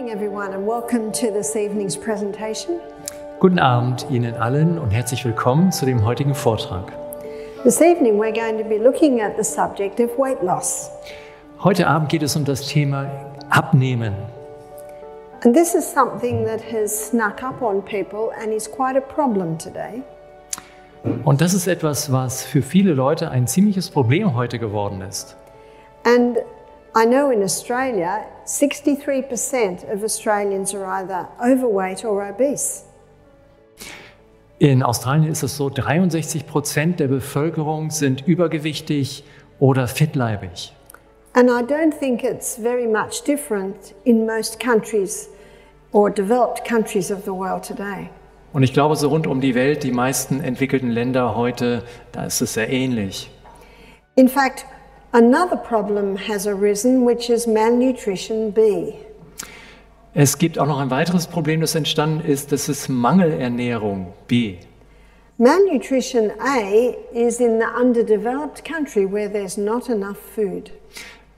morning, everyone, and welcome to this evening's presentation. Guten Abend Ihnen allen und herzlich willkommen zu dem heutigen Vortrag. This evening we're going to be looking at the subject of weight loss. Heute Abend geht es um das Thema Abnehmen. And this is something that has snuck up on people and is quite a problem today. Und das ist etwas, was für viele Leute ein ziemliches Problem heute geworden ist. I know in Australia, 63% of Australians are either overweight or obese. In Australien ist es so, 63 der Bevölkerung sind übergewichtig oder fettleibig. And I don't think it's very much different in most countries or developed countries of the world today. Und ich glaube, so rund um die Welt, die meisten entwickelten Länder heute, da ist es sehr ähnlich. In fact, Another problem has arisen, which is malnutrition B. Es gibt auch noch ein weiteres Problem, das entstanden ist, das ist Mangelernährung B. Malnutrition A is in the underdeveloped country where there's not enough food.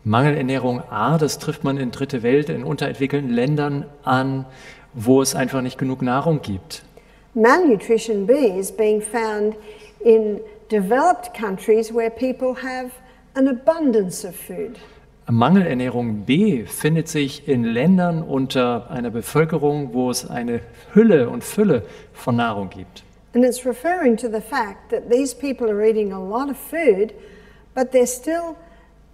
Mangelernährung A, das trifft man in dritte Welt, in unterentwickelten Ländern an, wo es einfach nicht genug Nahrung gibt. Malnutrition B is being found in developed countries where people have an abundance of food. Mangelernährung B findet sich in Ländern unter einer Bevölkerung, wo es eine Hülle und Fülle von Nahrung gibt. And it's referring to the fact that these people are eating a lot of food, but they're still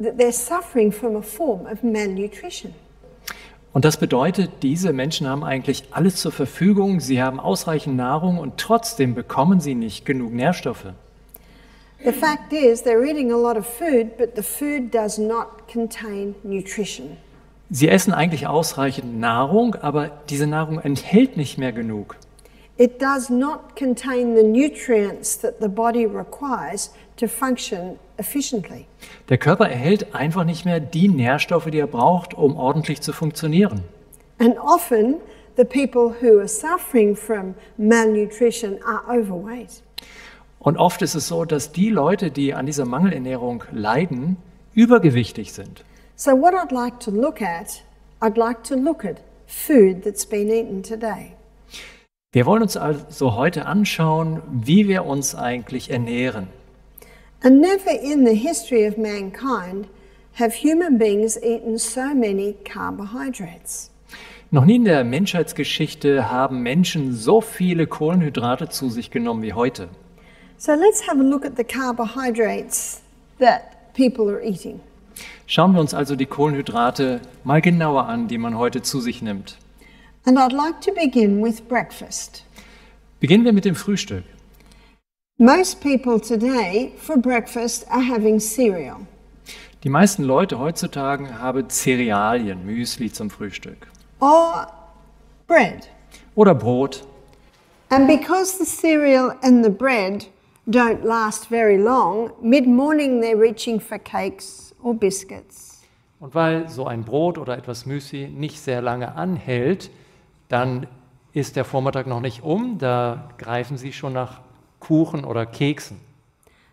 they're suffering from a form of malnutrition. Und das bedeutet, diese Menschen haben eigentlich alles zur Verfügung, sie haben ausreichend Nahrung und trotzdem bekommen sie nicht genug Nährstoffe. The fact is, they're eating a lot of food, but the food does not contain nutrition. Sie essen eigentlich ausreichend Nahrung, aber diese Nahrung enthält nicht mehr genug. It does not contain the nutrients that the body requires to function efficiently. Der Körper erhält einfach nicht mehr die Nährstoffe, die er braucht, um ordentlich zu funktionieren. And often the people who are suffering from malnutrition are overweight. Und oft ist es so, dass die Leute, die an dieser Mangelernährung leiden, übergewichtig sind. So what I'd like to look at, I'd like to look at food that's been eaten today. Wir wollen uns also heute anschauen, wie wir uns eigentlich ernähren. And never in the history of mankind have human beings eaten so many carbohydrates. Noch nie in der Menschheitsgeschichte haben Menschen so viele Kohlenhydrate zu sich genommen wie heute. So let's have a look at the carbohydrates that people are eating. Schauen wir uns also die Kohlenhydrate mal genauer an, die man heute zu sich nimmt. And I'd like to begin with breakfast. Beginnen wir mit dem Frühstück. Most people today for breakfast are having cereal. Die meisten Leute heutzutage haben Cerealien, Müsli zum Frühstück. Or bread. Oder Brot. And because the cereal and the bread don't last very long. Mid-morning they're reaching for cakes or biscuits. Und weil so ein Brot oder etwas Müsli nicht sehr lange anhält, dann ist der Vormittag noch nicht um, da greifen sie schon nach Kuchen oder Keksen.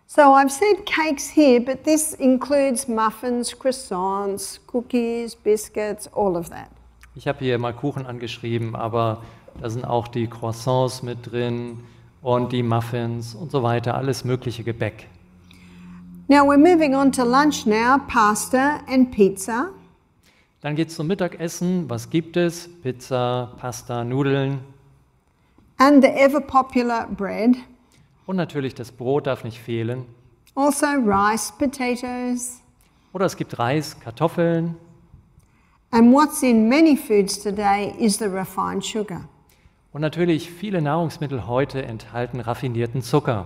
So I've said cakes here, but this includes muffins, croissants, cookies, biscuits, all of that. Ich habe hier mal Kuchen angeschrieben, aber da sind auch die Croissants mit drin, und die Muffins und so weiter, alles mögliche Gebäck. Now we're moving on to lunch now, pasta and pizza. Dann geht's zum Mittagessen. Was gibt es? Pizza, Pasta, Nudeln. And the ever popular bread. Und natürlich das Brot darf nicht fehlen. Also rice, potatoes. Oder es gibt Reis, Kartoffeln. And what's in many foods today is the refined sugar. Und natürlich viele Nahrungsmittel heute enthalten raffinierten Zucker.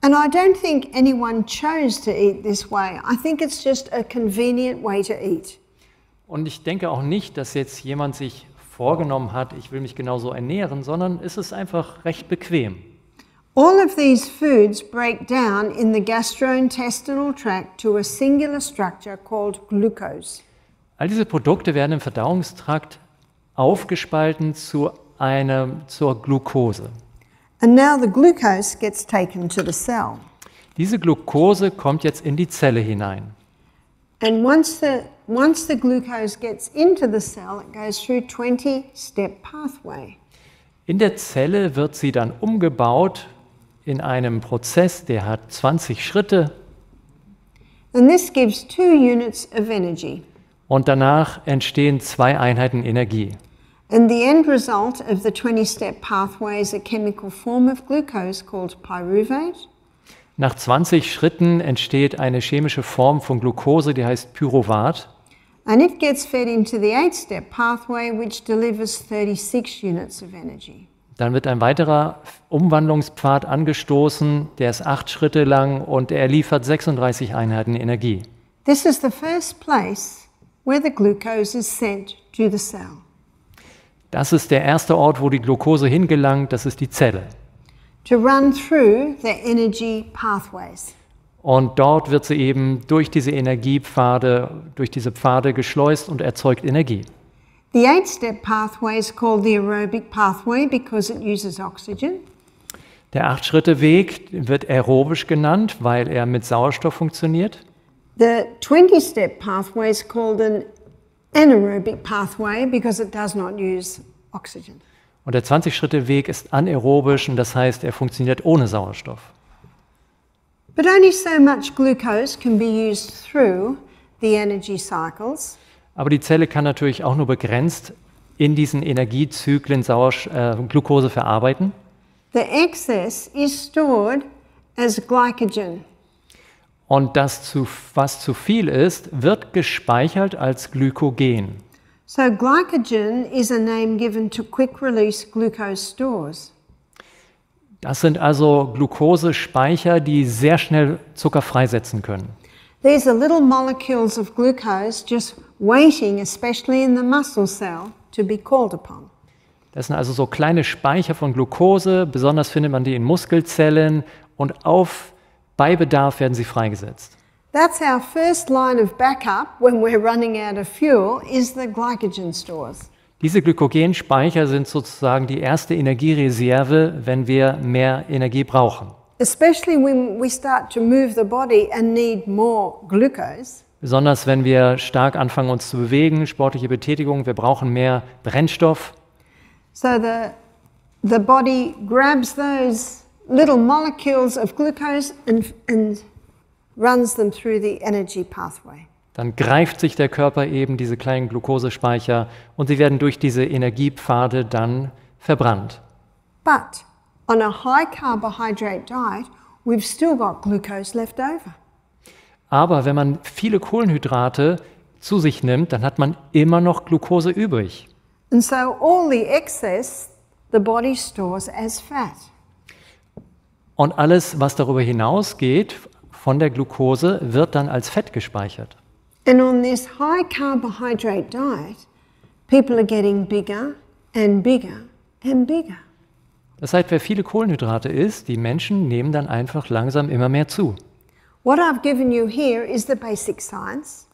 And I don't think anyone chose to eat this way. I think it's just a convenient way to eat. Und ich denke auch nicht, dass jetzt jemand sich vorgenommen hat, ich will mich genauso ernähren, sondern es ist einfach recht bequem. All of these foods break down in the gastrointestinal tract to a singular structure called glucose. All diese Produkte werden im Verdauungstrakt aufgespalten zu eine zur Glucose. And now the glucose gets taken to the cell. Diese Glucose kommt jetzt in die Zelle hinein. And once the once the glucose gets into the cell, it goes through 20 step pathway. In der Zelle wird sie dann umgebaut in einem Prozess, der hat 20 Schritte. And this gives two units of energy. Und danach entstehen zwei Einheiten Energie. And the end result of the 20 step pathway is a chemical form of glucose called pyruvate. Nach 20 Schritten entsteht eine chemische Form von Glucose, die heißt Pyruvat. And it gets fed into the 8 step pathway which delivers 36 units of energy. Dann wird ein weiterer Umwandlungspfad angestoßen, der ist acht Schritte lang und er liefert 36 Einheiten Energie. This is the first place where the glucose is sent to the cell. Das ist der erste Ort, wo die Glucose hingelangt, das ist die Zelle. To run through the energy pathways. Und dort wird sie eben durch diese Energiepfade, durch diese Pfade geschleust und erzeugt Energie. The eight-step pathway is called the aerobic pathway because it uses oxygen. Der Acht-Schritte-Weg wird aerobisch genannt, weil er mit Sauerstoff funktioniert. The 20-step pathway is called an anaerobic pathway because it does not use oxygen. Und der 20-Schritte-Weg ist anaerobisch und das heißt, er funktioniert ohne Sauerstoff. But only so much glucose can be used through the energy cycles. Aber die Zelle kann natürlich auch nur begrenzt in diesen Energiezyklen Sauersch äh, Glucose verarbeiten. The excess is stored as glycogen und das, zu, was zu viel ist, wird gespeichert als Glykogen. So glycogen is a name given to quick release glucose stores. Das sind also Glukosespeicher, die sehr schnell Zucker freisetzen können. These are little molecules of glucose just waiting especially in the muscle cell to be called upon. Das sind also so kleine Speicher von Glukose, besonders findet man die in Muskelzellen und auf bei Bedarf werden sie freigesetzt. That's our first line of backup when we're running out of fuel is the glycogen stores. Diese Glykogenspeicher sind sozusagen die erste Energiereserve, wenn wir mehr Energie brauchen. Especially when we start to move the body and need more glucose. Besonders wenn wir stark anfangen uns zu bewegen, sportliche Betätigung, wir brauchen mehr Brennstoff. So the the body grabs those little molecules of glucose and, and runs them through the energy pathway. Dann greift sich der Körper eben diese kleinen Glukosespeicher und sie werden durch diese Energiepfade dann verbrannt. But on a high carbohydrate diet, we've still got glucose left over. Aber wenn man viele Kohlenhydrate zu sich nimmt, dann hat man immer noch Glukose übrig. And so all the excess the body stores as fat. Und alles, was darüber hinausgeht von der Glucose, wird dann als Fett gespeichert. And on this high carbohydrate diet, people are getting bigger and bigger and bigger. Das heißt, wer viele Kohlenhydrate isst, die Menschen nehmen dann einfach langsam immer mehr zu. What I've given you here is the basic science.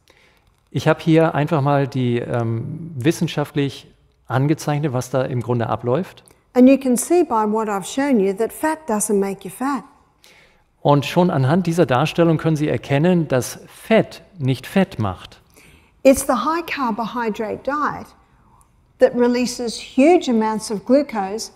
Ich habe hier einfach mal die ähm, wissenschaftlich angezeichnet, was da im Grunde abläuft. And you can see by what I've shown you that fat doesn't make you fat. Und schon anhand dieser Darstellung können Sie erkennen, dass Fett nicht fett macht. It's the high carbohydrate diet that releases huge amounts of glucose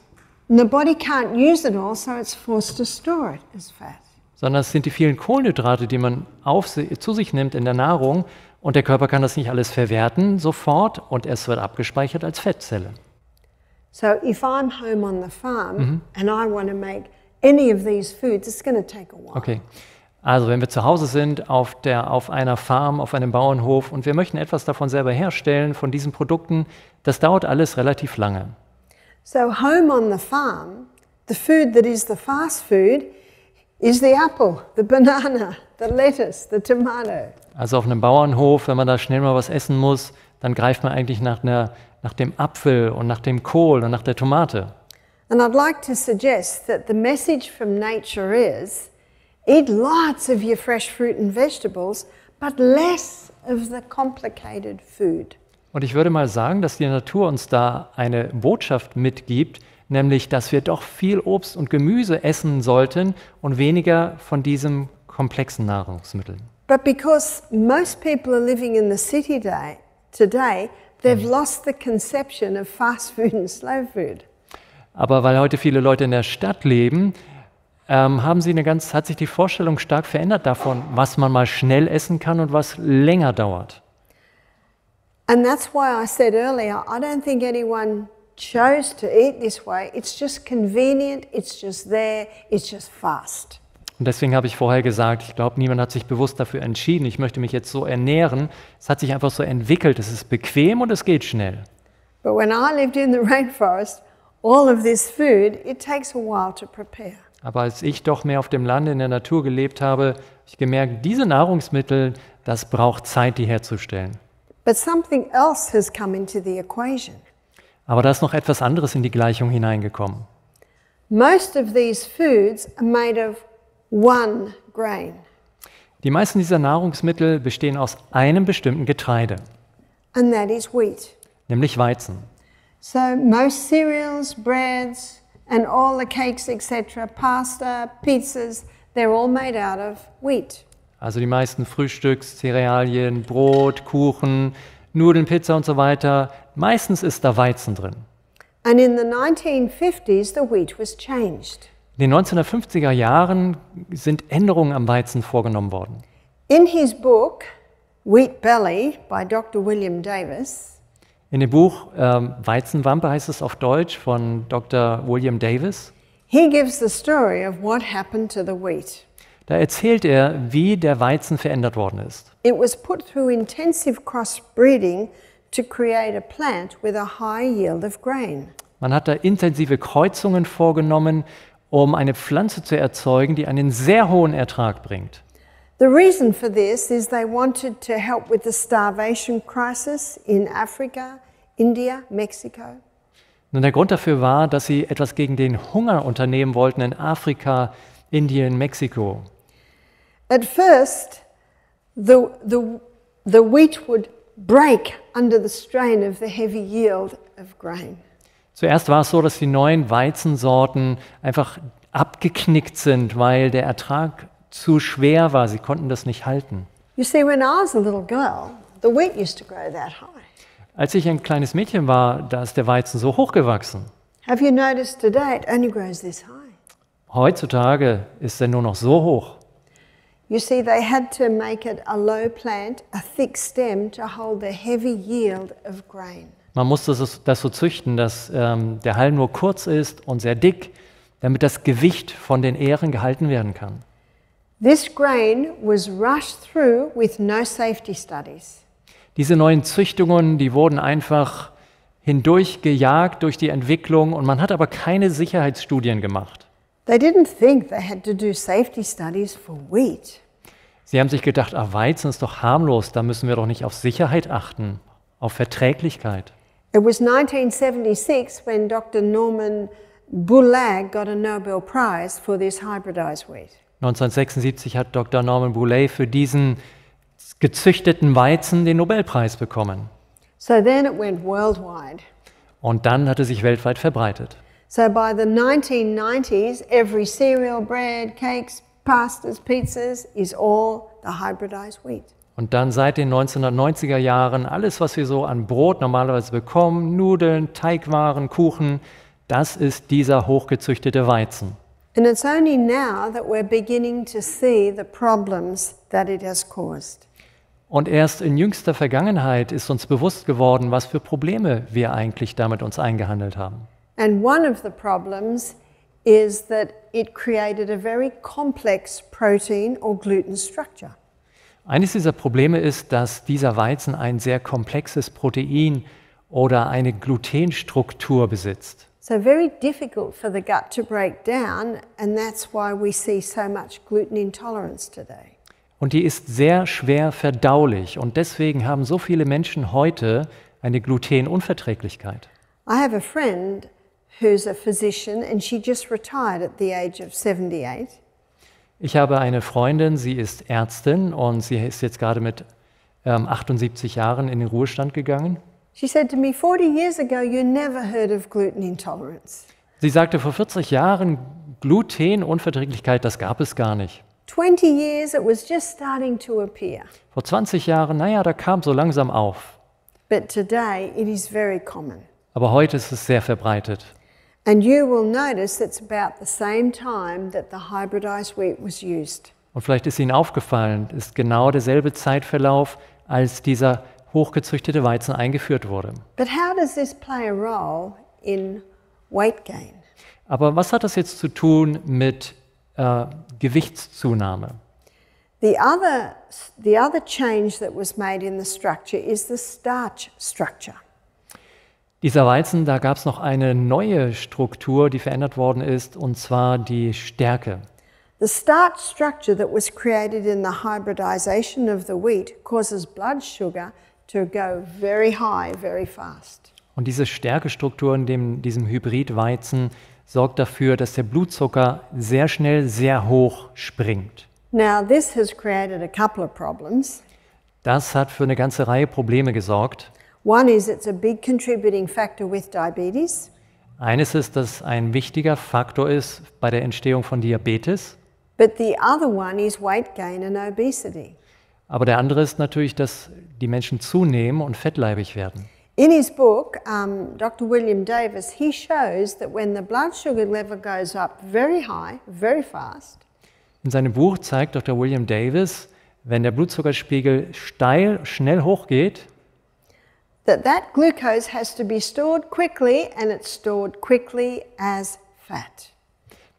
and the body can't use it all so it's forced to store it as fat. Sondern es sind die vielen Kohlenhydrate, die man auf, zu sich nimmt in der Nahrung und der Körper kann das nicht alles verwerten sofort und es wird abgespeichert als Fettzelle. So if I'm home on the farm mhm. and I want to make any of these foods, it's going to take a while. Okay. Also wenn wir zu Hause sind, auf, der, auf einer Farm, auf einem Bauernhof und wir möchten etwas davon selber herstellen, von diesen Produkten, das dauert alles relativ lange. So home on the farm, the food that is the fast food is the apple, the banana, the lettuce, the tomato. Also auf einem Bauernhof, wenn man da schnell mal was essen muss, dann greift man eigentlich nach einer nach dem Apfel und nach dem Kohl und nach der Tomate. And I'd like to suggest that the message from nature is eat lots of your fresh fruit and vegetables, but less of the complicated food. Und ich würde mal sagen, dass die Natur uns da eine Botschaft mitgibt, nämlich dass wir doch viel Obst und Gemüse essen sollten und weniger von diesem komplexen Nahrungsmitteln. But because most people are living in the city today, They've lost the conception of fast food and slow food. Aber weil heute viele Leute in der Stadt leben, ähm, haben sie eine ganz, hat sich die Vorstellung stark verändert davon, was man mal schnell essen kann und was länger dauert. And that's why I said earlier, I don't think anyone chose to eat this way. It's just convenient, it's just there, it's just fast. Und deswegen habe ich vorher gesagt, ich glaube, niemand hat sich bewusst dafür entschieden, ich möchte mich jetzt so ernähren. Es hat sich einfach so entwickelt, es ist bequem und es geht schnell. But when I lived in the rainforest, all of this food, it takes a while to prepare. Aber als ich doch mehr auf dem Land in der Natur gelebt habe, habe ich gemerkt, diese Nahrungsmittel, das braucht Zeit, die herzustellen. But something else has come into the equation. Aber da ist noch etwas anderes in die Gleichung hineingekommen. Most of these foods are made of one grain. Die meisten dieser Nahrungsmittel bestehen aus einem bestimmten Getreide. And that is wheat. Nämlich Weizen. So most cereals, breads and all the cakes etc, pasta, pizzas, they're all made out of wheat. Also die meisten Frühstücks, Cerealien, Brot, Kuchen, Nudeln, Pizza und so weiter, meistens ist da Weizen drin. And in the 1950s the wheat was changed. In den 1950er Jahren sind Änderungen am Weizen vorgenommen worden. In his book Wheat Belly by Dr. William Davis. In dem Buch ähm, Weizenwampe heißt es auf Deutsch von Dr. William Davis. He gives the story of what happened to the wheat. Da erzählt er, wie der Weizen verändert worden ist. It was put through intensive crossbreeding to create a plant with a high yield of grain. Man hat da intensive Kreuzungen vorgenommen, um eine Pflanze zu erzeugen, die einen sehr hohen Ertrag bringt. The reason for this is they wanted to help with the starvation crisis in Africa, India, Mexico. Nun, der Grund dafür war, dass sie etwas gegen den Hunger unternehmen wollten in Afrika, Indien, Mexiko. At first, the, the, the wheat would break under the strain of the heavy yield of grain. Zuerst war es so, dass die neuen Weizensorten einfach abgeknickt sind, weil der Ertrag zu schwer war. Sie konnten das nicht halten. See, girl, Als ich ein kleines Mädchen war, da ist der Weizen so hoch gewachsen. Have you noticed today it only grows this high? Heutzutage ist er nur noch so hoch. You see, they had to make it a low plant, a thick stem to hold the heavy yield of grain. Man musste das so züchten, dass ähm, der Hall nur kurz ist und sehr dick, damit das Gewicht von den Ähren gehalten werden kann. This grain was rushed through with no safety studies. Diese neuen Züchtungen, die wurden einfach hindurch gejagt durch die Entwicklung und man hat aber keine Sicherheitsstudien gemacht. They didn't think they had to do safety studies for wheat. Sie haben sich gedacht, ah, Weizen ist doch harmlos, da müssen wir doch nicht auf Sicherheit achten, auf Verträglichkeit. It was 1976 when Dr. Norman Boulay got a Nobel Prize for this hybridized wheat. 1976 hat Dr. Norman Boulay für diesen gezüchteten Weizen den Nobelpreis bekommen. So then it went worldwide. Und dann hat er sich weltweit verbreitet. So by the 1990s, every cereal, bread, cakes, pastas, pizzas is all the hybridized wheat. Und dann seit den 1990er Jahren alles, was wir so an Brot normalerweise bekommen, Nudeln, Teigwaren, Kuchen, das ist dieser hochgezüchtete Weizen. And it's only now that we're beginning to see the problems that it has caused. Und erst in jüngster Vergangenheit ist uns bewusst geworden, was für Probleme wir eigentlich damit uns eingehandelt haben. And one of the problems is that it created a very complex protein or gluten structure. Eines dieser Probleme ist, dass dieser Weizen ein sehr komplexes Protein oder eine Glutenstruktur besitzt. So very difficult for the gut to break down and that's why we see so much gluten intolerance today. Und die ist sehr schwer verdaulich und deswegen haben so viele Menschen heute eine Glutenunverträglichkeit. I have a friend who's a physician and she just retired at the age of 78. Ich habe eine Freundin, sie ist Ärztin und sie ist jetzt gerade mit ähm, 78 Jahren in den Ruhestand gegangen. She said to me 40 years ago you never heard of gluten intolerance. Sie sagte vor 40 Jahren Glutenunverträglichkeit, das gab es gar nicht. 20 years it was just starting to appear. Vor 20 Jahren, naja, da kam so langsam auf. But today it is very common. Aber heute ist es sehr verbreitet. And you will notice it's about the same time that the hybridized wheat was used. Und vielleicht ist Ihnen aufgefallen, ist genau derselbe Zeitverlauf, als dieser hochgezüchtete Weizen eingeführt wurde. But how does this play a role in weight gain? Aber was hat das jetzt zu tun mit äh, Gewichtszunahme? The other, the other change that was made in the structure is the starch structure. Dieser Weizen, da gab es noch eine neue Struktur, die verändert worden ist, und zwar die Stärke. The starch structure that was created in the hybridization of the wheat causes blood sugar to go very high, very fast. Und diese Stärkestruktur in dem, diesem Hybridweizen sorgt dafür, dass der Blutzucker sehr schnell sehr hoch springt. Now this has created a couple of problems. Das hat für eine ganze Reihe Probleme gesorgt. One is it's a big contributing factor with diabetes. Eines ist, dass es ein wichtiger Faktor ist bei der Entstehung von Diabetes. But the other one is weight gain and obesity. Aber der andere ist natürlich, dass die Menschen zunehmen und fettleibig werden. In his book, um, Dr. William Davis, he shows that when the blood sugar level goes up very high, very fast. In seinem Buch zeigt Dr. William Davis, wenn der Blutzuckerspiegel steil schnell hochgeht, that that glucose has to be stored quickly and it's stored quickly as fat.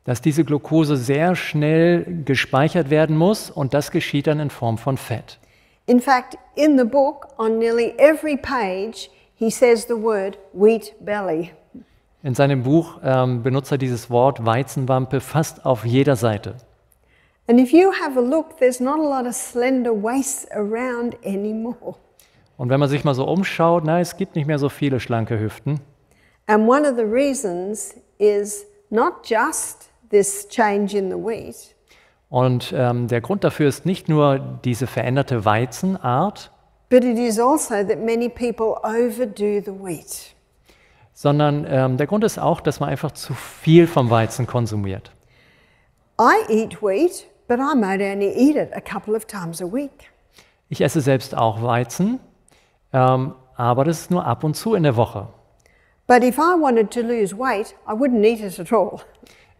Dass diese Glucose sehr schnell gespeichert werden muss und das geschieht dann in Form von Fett. In fact, in the book on nearly every page he says the word wheat belly. In seinem Buch ähm, benutzt er dieses Wort Weizenwampe fast auf jeder Seite. And if you have a look, there's not a lot of slender waists around anymore. Und wenn man sich mal so umschaut, na, es gibt nicht mehr so viele schlanke Hüften. And one of the reasons is not just this change in the wheat. Und ähm, der Grund dafür ist nicht nur diese veränderte Weizenart, but it is also that many people overdo the wheat. sondern ähm, der Grund ist auch, dass man einfach zu viel vom Weizen konsumiert. I eat wheat, but I might only eat it a couple of times a week. Ich esse selbst auch Weizen, ähm, aber das ist nur ab und zu in der Woche.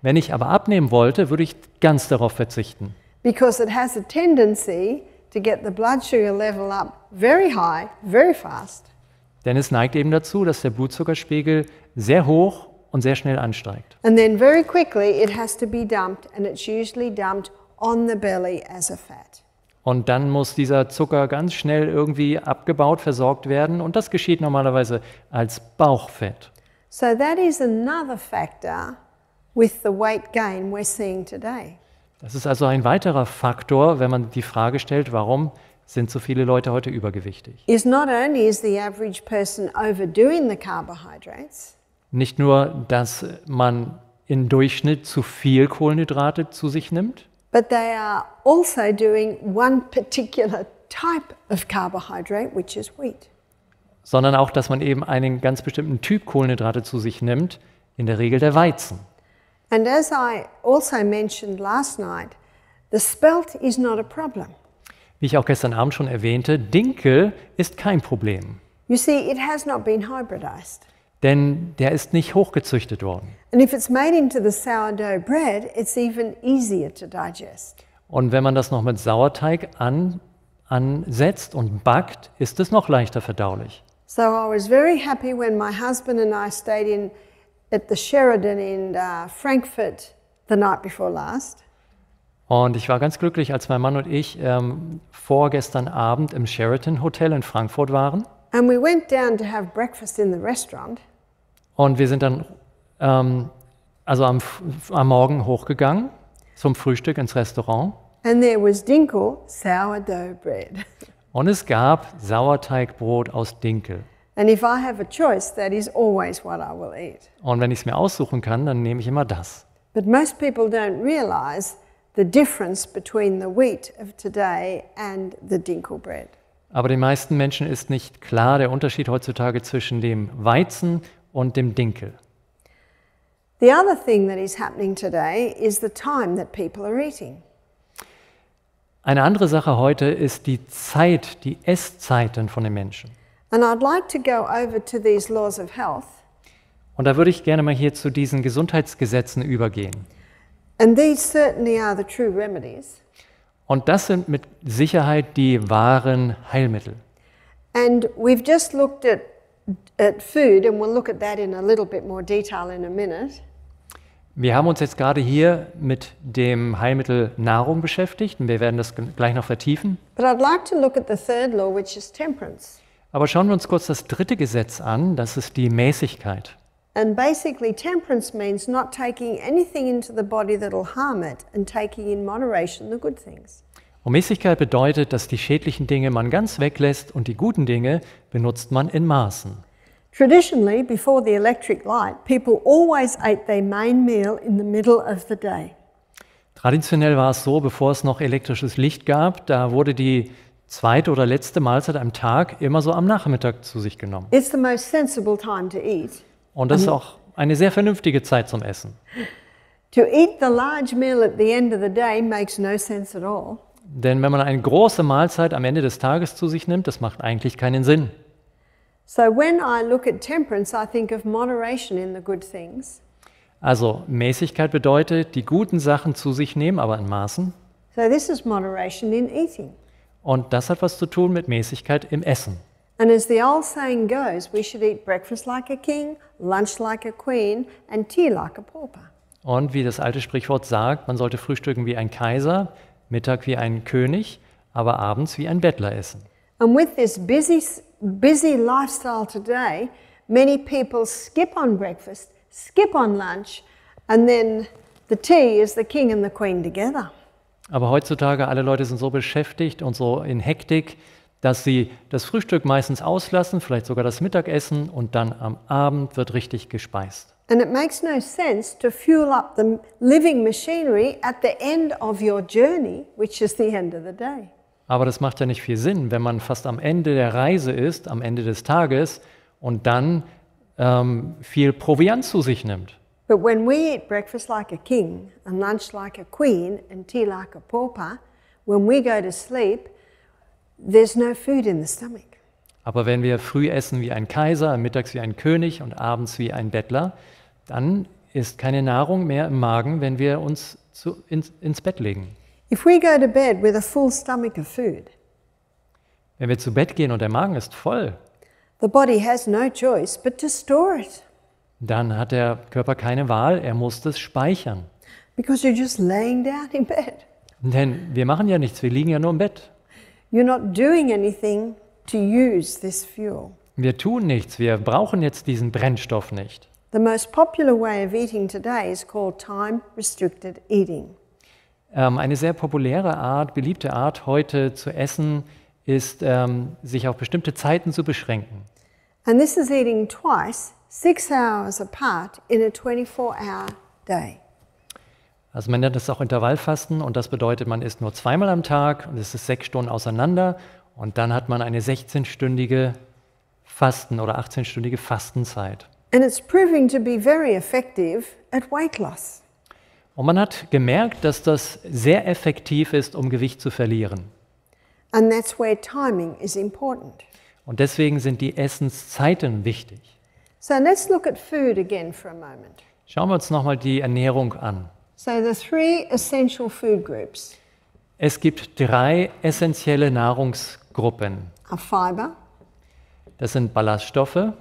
Wenn ich aber abnehmen wollte, würde ich ganz darauf verzichten. Because it has a tendency to get the blood sugar level up very high, very fast. Denn es neigt eben dazu, dass der Blutzuckerspiegel sehr hoch und sehr schnell ansteigt. And then very quickly it has to be dumped and it's usually dumped on the belly as a fat. Und dann muss dieser Zucker ganz schnell irgendwie abgebaut, versorgt werden. Und das geschieht normalerweise als Bauchfett. So that is another factor with the weight gain we're seeing today. Das ist also ein weiterer Faktor, wenn man die Frage stellt, warum sind so viele Leute heute übergewichtig? Is not only is the average person overdoing the carbohydrates. Nicht nur, dass man im Durchschnitt zu viel Kohlenhydrate zu sich nimmt but they are also doing one particular type of carbohydrate, which is wheat. Sondern auch, dass man eben einen ganz bestimmten Typ Kohlenhydrate zu sich nimmt, in der Regel der Weizen. And as I also mentioned last night, the spelt is not a problem. Wie ich auch gestern Abend schon erwähnte, Dinkel ist kein Problem. You see, it has not been hybridized denn der ist nicht hochgezüchtet worden. Und wenn man das noch mit Sauerteig an, ansetzt und backt, ist es noch leichter verdaulich. So I was very happy when my husband and I stayed in at the Sheridan in uh, Frankfurt the night before last. Und ich war ganz glücklich, als mein Mann und ich ähm, vorgestern Abend im Sheraton Hotel in Frankfurt waren. And we went down to have breakfast in the restaurant. Und wir sind dann ähm, also am, am Morgen hochgegangen zum Frühstück ins Restaurant. And there was Dinkel sourdough bread. Und es gab Sauerteigbrot aus Dinkel. And if I have a choice, that is always what I will eat. Und wenn ich es mir aussuchen kann, dann nehme ich immer das. But most people don't realize the difference between the wheat of today and the Dinkel bread. Aber den meisten Menschen ist nicht klar der Unterschied heutzutage zwischen dem Weizen und dem Dinkel. The other thing that is happening today is the time that people are eating. Eine andere Sache heute ist die Zeit, die Esszeiten von den Menschen. And I'd like to go over to these laws of health. Und da würde ich gerne mal hier zu diesen Gesundheitsgesetzen übergehen. And these certainly are the true remedies. Und das sind mit Sicherheit die wahren Heilmittel. And we've just looked at at food, and we'll look at that in a little bit more detail in a minute. Wir haben uns jetzt gerade hier mit dem Heilmittel Nahrung beschäftigt und wir werden das gleich noch vertiefen. But I'd like to look at the third law, which is temperance. Aber schauen wir uns kurz das dritte Gesetz an, das ist die Mäßigkeit. And basically temperance means not taking anything into the body that'll harm it and taking in moderation the good things. Und Mäßigkeit bedeutet, dass die schädlichen Dinge man ganz weglässt und die guten Dinge benutzt man in Maßen. Traditionally, before the electric light, people always ate their main meal in the middle of the day. Traditionell war es so, bevor es noch elektrisches Licht gab, da wurde die zweite oder letzte Mahlzeit am Tag immer so am Nachmittag zu sich genommen. It's the most sensible time to eat. Und das ist auch eine sehr vernünftige Zeit zum Essen. To eat the large meal at the end of the day makes no sense at all. Denn wenn man eine große Mahlzeit am Ende des Tages zu sich nimmt, das macht eigentlich keinen Sinn. Also Mäßigkeit bedeutet, die guten Sachen zu sich nehmen, aber in Maßen. So this is moderation in eating. Und das hat was zu tun mit Mäßigkeit im Essen. And as the old saying goes, we should eat breakfast like a king, lunch like a queen and tea like a pauper. Und wie das alte Sprichwort sagt, man sollte frühstücken wie ein Kaiser, Mittag wie ein König, aber abends wie ein Bettler essen. And with this busy, busy lifestyle today, many people skip on breakfast, skip on lunch, and then the tea is the king and the queen together. Aber heutzutage alle Leute sind so beschäftigt und so in Hektik, dass sie das Frühstück meistens auslassen, vielleicht sogar das Mittagessen und dann am Abend wird richtig gespeist. And it makes no sense to fuel up the living machinery at the end of your journey, which is the end of the day. Aber das macht ja nicht viel Sinn, wenn man fast am Ende der Reise ist, am Ende des Tages und dann ähm, viel Proviant zu sich nimmt. But when we eat breakfast like a king and lunch like a queen and tea like a pauper, when we go to sleep, there's no food in the stomach. Aber wenn wir früh essen wie ein Kaiser, mittags wie ein König und abends wie ein Bettler, dann ist keine Nahrung mehr im Magen, wenn wir uns zu, ins, ins Bett legen. wenn wir zu Bett gehen und der Magen ist voll, the body has no choice but to store it. Dann hat der Körper keine Wahl, er muss das speichern. Because you're just laying down in bed. Denn wir machen ja nichts, wir liegen ja nur im Bett. You're not doing anything to use this fuel. Wir tun nichts, wir brauchen jetzt diesen Brennstoff nicht. The most popular way of eating today is called time-restricted eating. Ähm, eine sehr populäre Art, beliebte Art heute zu essen, ist ähm, sich auf bestimmte Zeiten zu beschränken. And this is eating twice, six hours apart in a 24-hour day. Also man nennt das auch Intervallfasten und das bedeutet, man isst nur zweimal am Tag und es ist sechs Stunden auseinander und dann hat man eine 16-stündige Fasten oder 18-stündige Fastenzeit. And it's proving to be very effective at weight loss. Und man hat gemerkt, dass das sehr effektiv ist, um Gewicht zu verlieren. And that's where timing is important. Und deswegen sind die Essenszeiten wichtig. So let's look at food again for a moment. Schauen wir uns nochmal die Ernährung an. So the three essential food groups. Es gibt drei essentielle Nahrungsgruppen. A fiber. Das sind Ballaststoffe.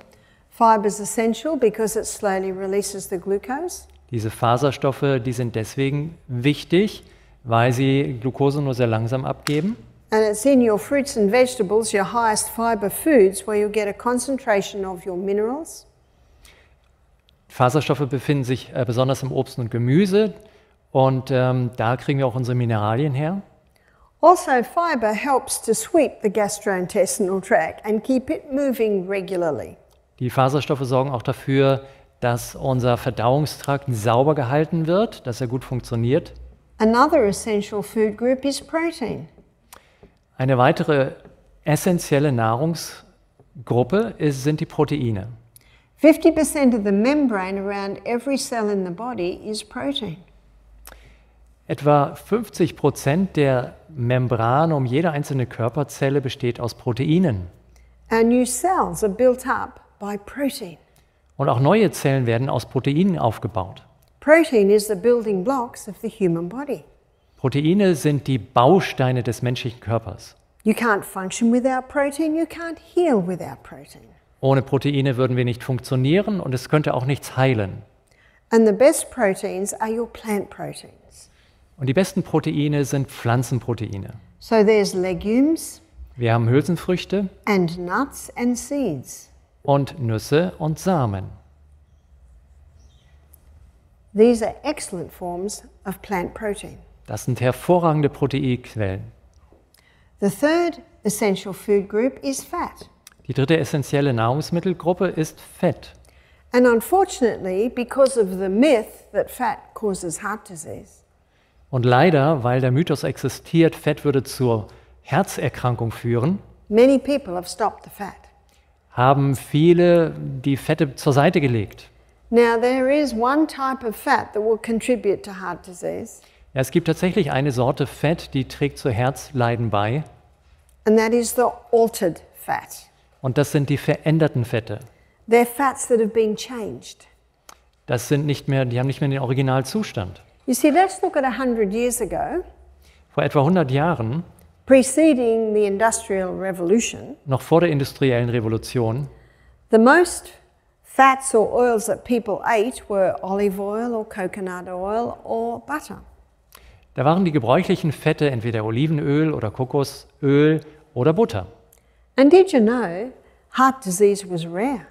Fiber is essential because it slowly releases the glucose. Diese Faserstoffe, die sind deswegen wichtig, weil sie Glucose nur sehr langsam abgeben. And it's in your fruits and vegetables, your highest fiber foods, where you get a concentration of your minerals. Faserstoffe befinden sich äh, besonders im Obst und Gemüse und ähm, da kriegen wir auch unsere Mineralien her. Also fiber helps to sweep the gastrointestinal tract and keep it moving regularly. Die Faserstoffe sorgen auch dafür, dass unser Verdauungstrakt sauber gehalten wird, dass er gut funktioniert. Another essential food group is protein. Eine weitere essentielle Nahrungsgruppe ist, sind die Proteine. 50% of the membrane around every cell in the body is protein. Etwa 50 der Membran um jede einzelne Körperzelle besteht aus Proteinen. Our new cells are built up und auch neue Zellen werden aus Proteinen aufgebaut. Proteine sind die Bausteine des menschlichen Körpers. Ohne Proteine würden wir nicht funktionieren und es könnte auch nichts heilen. Und die besten Proteine sind Pflanzenproteine. So there's legumes, wir haben Hülsenfrüchte and nuts and seeds und Nüsse und Samen. These are excellent forms of plant protein. Das sind hervorragende Proteinquellen. The third essential food group is fat. Die dritte essentielle Nahrungsmittelgruppe ist Fett. And unfortunately, because of the myth that fat causes heart disease. Und leider, weil der Mythos existiert, Fett würde zur Herzerkrankung führen. Many people have stopped the fat haben viele die Fette zur Seite gelegt. Now there is one type of fat that will contribute to heart disease. Ja, es gibt tatsächlich eine Sorte Fett, die trägt zu Herzleiden bei. And that is the altered fat. Und das sind die veränderten Fette. They're fats that have been changed. Das sind nicht mehr, die haben nicht mehr den Originalzustand. You see, let's look at 100 years ago. Vor etwa 100 Jahren preceding the Industrial Revolution, noch vor der industriellen Revolution, the most fats or oils that people ate were olive oil or coconut oil or butter. Da waren die gebräuchlichen Fette entweder Olivenöl oder Kokosöl oder Butter. And did you know heart disease was rare?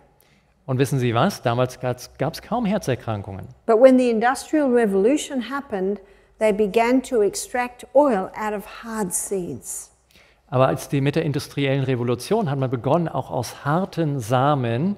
Und wissen Sie was? Damals gab es kaum Herzerkrankungen. But when the Industrial Revolution happened, they began to extract oil out of hard seeds. Aber als die mit der industriellen Revolution hat man begonnen, auch aus harten Samen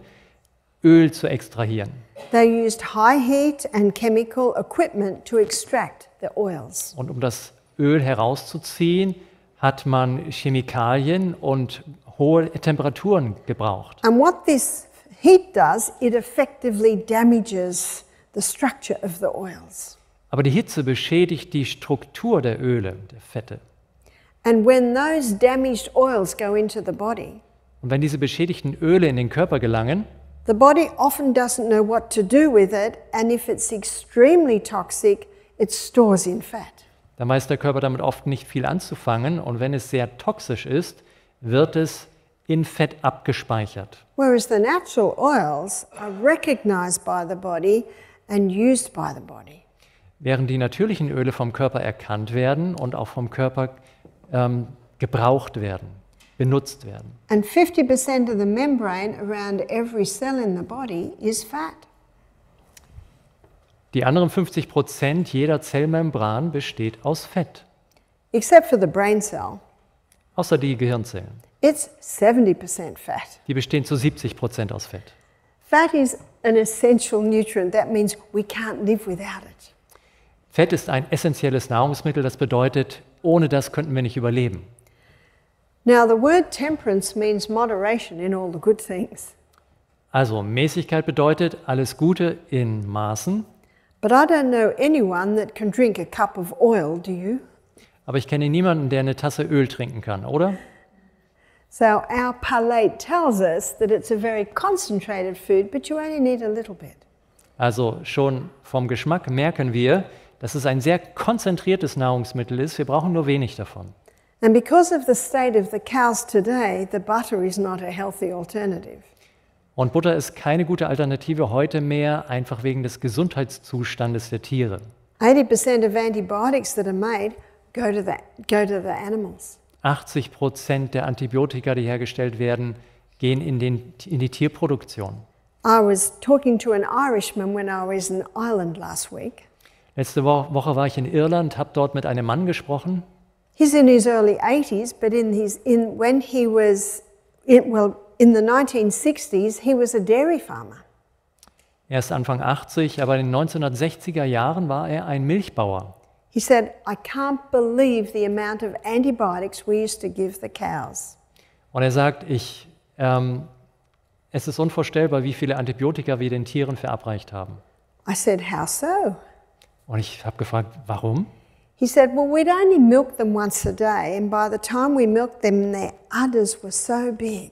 Öl zu extrahieren. They used high heat and chemical equipment to extract the oils. Und um das Öl herauszuziehen, hat man Chemikalien und hohe Temperaturen gebraucht. And what this heat does, it effectively damages the structure of the oils. Aber die Hitze beschädigt die Struktur der Öle, der Fette. And when those damaged oils go into the body, und wenn diese beschädigten Öle in den Körper gelangen, the body often doesn't know what to do with it and if it's extremely toxic, it stores in fat. Dann weiß der Körper damit oft nicht viel anzufangen und wenn es sehr toxisch ist, wird es in Fett abgespeichert. Whereas the natural oils are recognized by the body and used by the body während die natürlichen Öle vom Körper erkannt werden und auch vom Körper ähm, gebraucht werden, benutzt werden. And 50% of the membrane around every cell in the body is fat. Die anderen 50 Prozent jeder Zellmembran besteht aus Fett. Except for the brain cell. Außer die Gehirnzellen. It's 70% fat. Die bestehen zu 70 Prozent aus Fett. Fat is an essential nutrient. That means we can't live without it. Fett ist ein essentielles Nahrungsmittel, das bedeutet, ohne das könnten wir nicht überleben. Now the word temperance means moderation in all the good things. Also Mäßigkeit bedeutet alles Gute in Maßen. But I don't know anyone that can drink a cup of oil, do you? Aber ich kenne niemanden, der eine Tasse Öl trinken kann, oder? So our palate tells us that it's a very concentrated food, but you only need a little bit. Also schon vom Geschmack merken wir, dass es ein sehr konzentriertes Nahrungsmittel ist. Wir brauchen nur wenig davon. And because of the state of the cows today, the butter is not a healthy alternative. Und Butter ist keine gute Alternative heute mehr, einfach wegen des Gesundheitszustandes der Tiere. 80% of antibiotics that are made go to the, go to the animals. 80 Prozent der Antibiotika, die hergestellt werden, gehen in, den, in die Tierproduktion. I was talking to an Irishman when I was in Ireland last week. Letzte Woche war ich in Irland, habe dort mit einem Mann gesprochen. He's in his early 80s, but in his in when he was in, well in the 1960s he was a dairy farmer. Er ist Anfang 80, aber in den 1960er Jahren war er ein Milchbauer. He said, I can't believe the amount of antibiotics we used to give the cows. Und er sagt, ich, ähm, es ist unvorstellbar, wie viele Antibiotika wir den Tieren verabreicht haben. I said, how so? Und ich habe gefragt, warum? He said, Well, we'd only milk them once a day, and by the time we milked them, their udders were so big.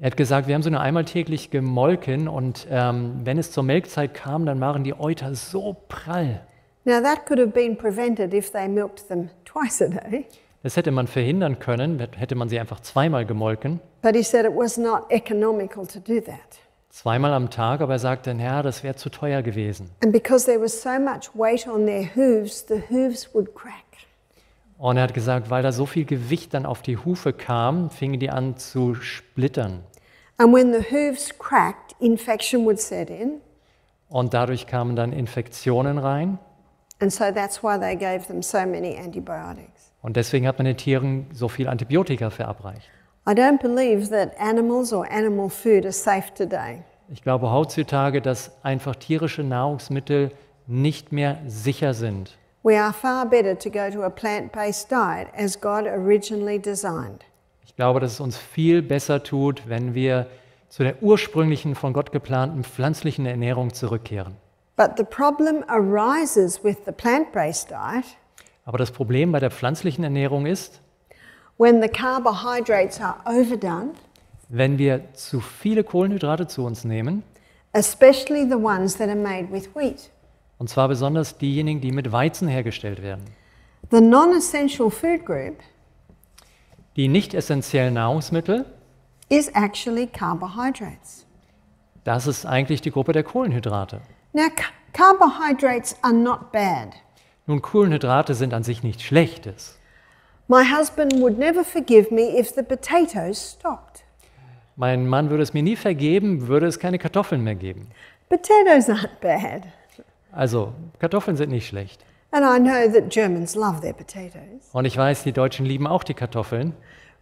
Er hat gesagt, wir haben sie nur einmal täglich gemolken und ähm, wenn es zur Melkzeit kam, dann waren die Euter so prall. Now that could have been prevented if they milked them twice a day. Das hätte man verhindern können, hätte man sie einfach zweimal gemolken. But he said it was not economical to do that zweimal am Tag, aber er sagt dann, Herr, das wäre zu teuer gewesen. And because there was so much weight on their hooves, the hooves would crack. Und er hat gesagt, weil da so viel Gewicht dann auf die Hufe kam, fingen die an zu splittern. And when the hooves cracked, infection would set in. Und dadurch kamen dann Infektionen rein. And so that's why they gave them so many antibiotics. Und deswegen hat man den Tieren so viel Antibiotika verabreicht. I don't believe that animals or animal food are safe today. Ich glaube heutzutage, dass einfach tierische Nahrungsmittel nicht mehr sicher sind. We are far better to go to a plant-based diet as God originally designed. Ich glaube, dass es uns viel besser tut, wenn wir zu der ursprünglichen von Gott geplanten pflanzlichen Ernährung zurückkehren. But the problem arises with the plant-based diet. Aber das Problem bei der pflanzlichen Ernährung ist, when the carbohydrates are overdone, wenn wir zu viele Kohlenhydrate zu uns nehmen, especially the ones that are made with wheat. Und zwar besonders diejenigen, die mit Weizen hergestellt werden. The non-essential food group die nicht essentiellen Nahrungsmittel is actually carbohydrates. Das ist eigentlich die Gruppe der Kohlenhydrate. Now, carbohydrates are not bad. Nun Kohlenhydrate sind an sich nichts schlechtes. My husband would never forgive me if the potatoes stopped. Mein Mann würde es mir nie vergeben, würde es keine Kartoffeln mehr geben. Potatoes aren't bad. Also, Kartoffeln sind nicht schlecht. And I know that Germans love their potatoes. Und ich weiß, die Deutschen lieben auch die Kartoffeln.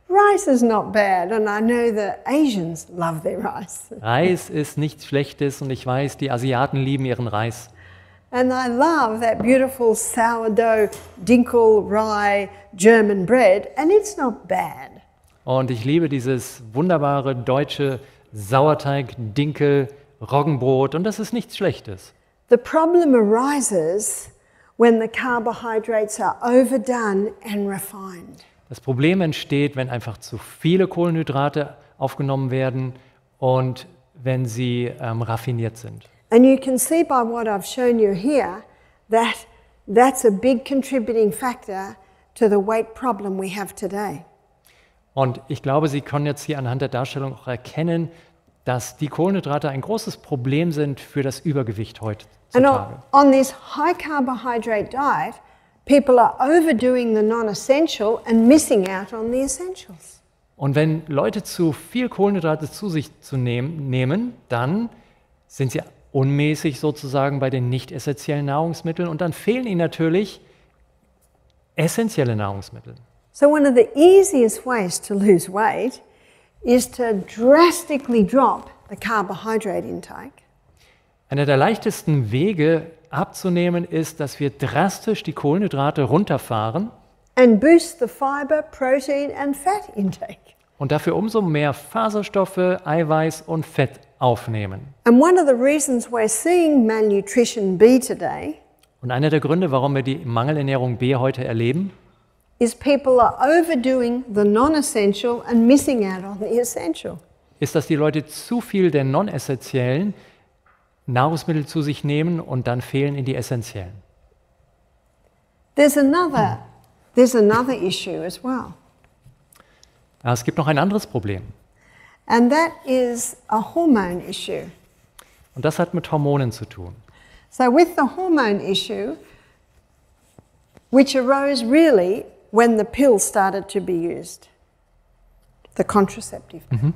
Rice is not bad and I know that Asians love their rice. Reis ist nichts schlechtes und ich weiß, die Asiaten lieben ihren Reis. And I love that beautiful sourdough, dinkel, rye, German bread. And it's not bad. Und ich liebe dieses wunderbare deutsche Sauerteig, Dinkel, Roggenbrot. Und das ist nichts Schlechtes. The problem arises when the carbohydrates are overdone and refined. Das Problem entsteht, wenn einfach zu viele Kohlenhydrate aufgenommen werden und wenn sie ähm, raffiniert sind. And you can see by what I've shown you here that that's a big contributing factor to the weight problem we have today. Und ich glaube, Sie können jetzt hier anhand der Darstellung auch erkennen, dass die Kohlenhydrate ein großes Problem sind für das Übergewicht heute. And on, this high carbohydrate diet, people are overdoing the non-essential and missing out on the essentials. Und wenn Leute zu viel Kohlenhydrate zu sich zu nehmen, nehmen dann sind sie unmäßig sozusagen bei den nicht essentiellen Nahrungsmitteln und dann fehlen ihnen natürlich essentielle Nahrungsmittel. So one of the easiest ways to lose weight is to drastically drop the carbohydrate intake. Einer der leichtesten Wege abzunehmen ist, dass wir drastisch die Kohlenhydrate runterfahren. And boost the fiber, protein and fat intake. Und dafür umso mehr Faserstoffe, Eiweiß und Fett aufnehmen. Und einer der Gründe, warum wir die Mangelernährung B heute erleben, ist, dass die Leute zu viel der non-essentiellen Nahrungsmittel zu sich nehmen und dann fehlen in die essentiellen. There's another, there's another issue as well. Ah, es gibt noch ein anderes Problem. And that is a hormone issue. Und das hat mit Hormonen zu tun. So with the hormone issue, which arose really when the pill started to be used, the contraceptive. Mhm.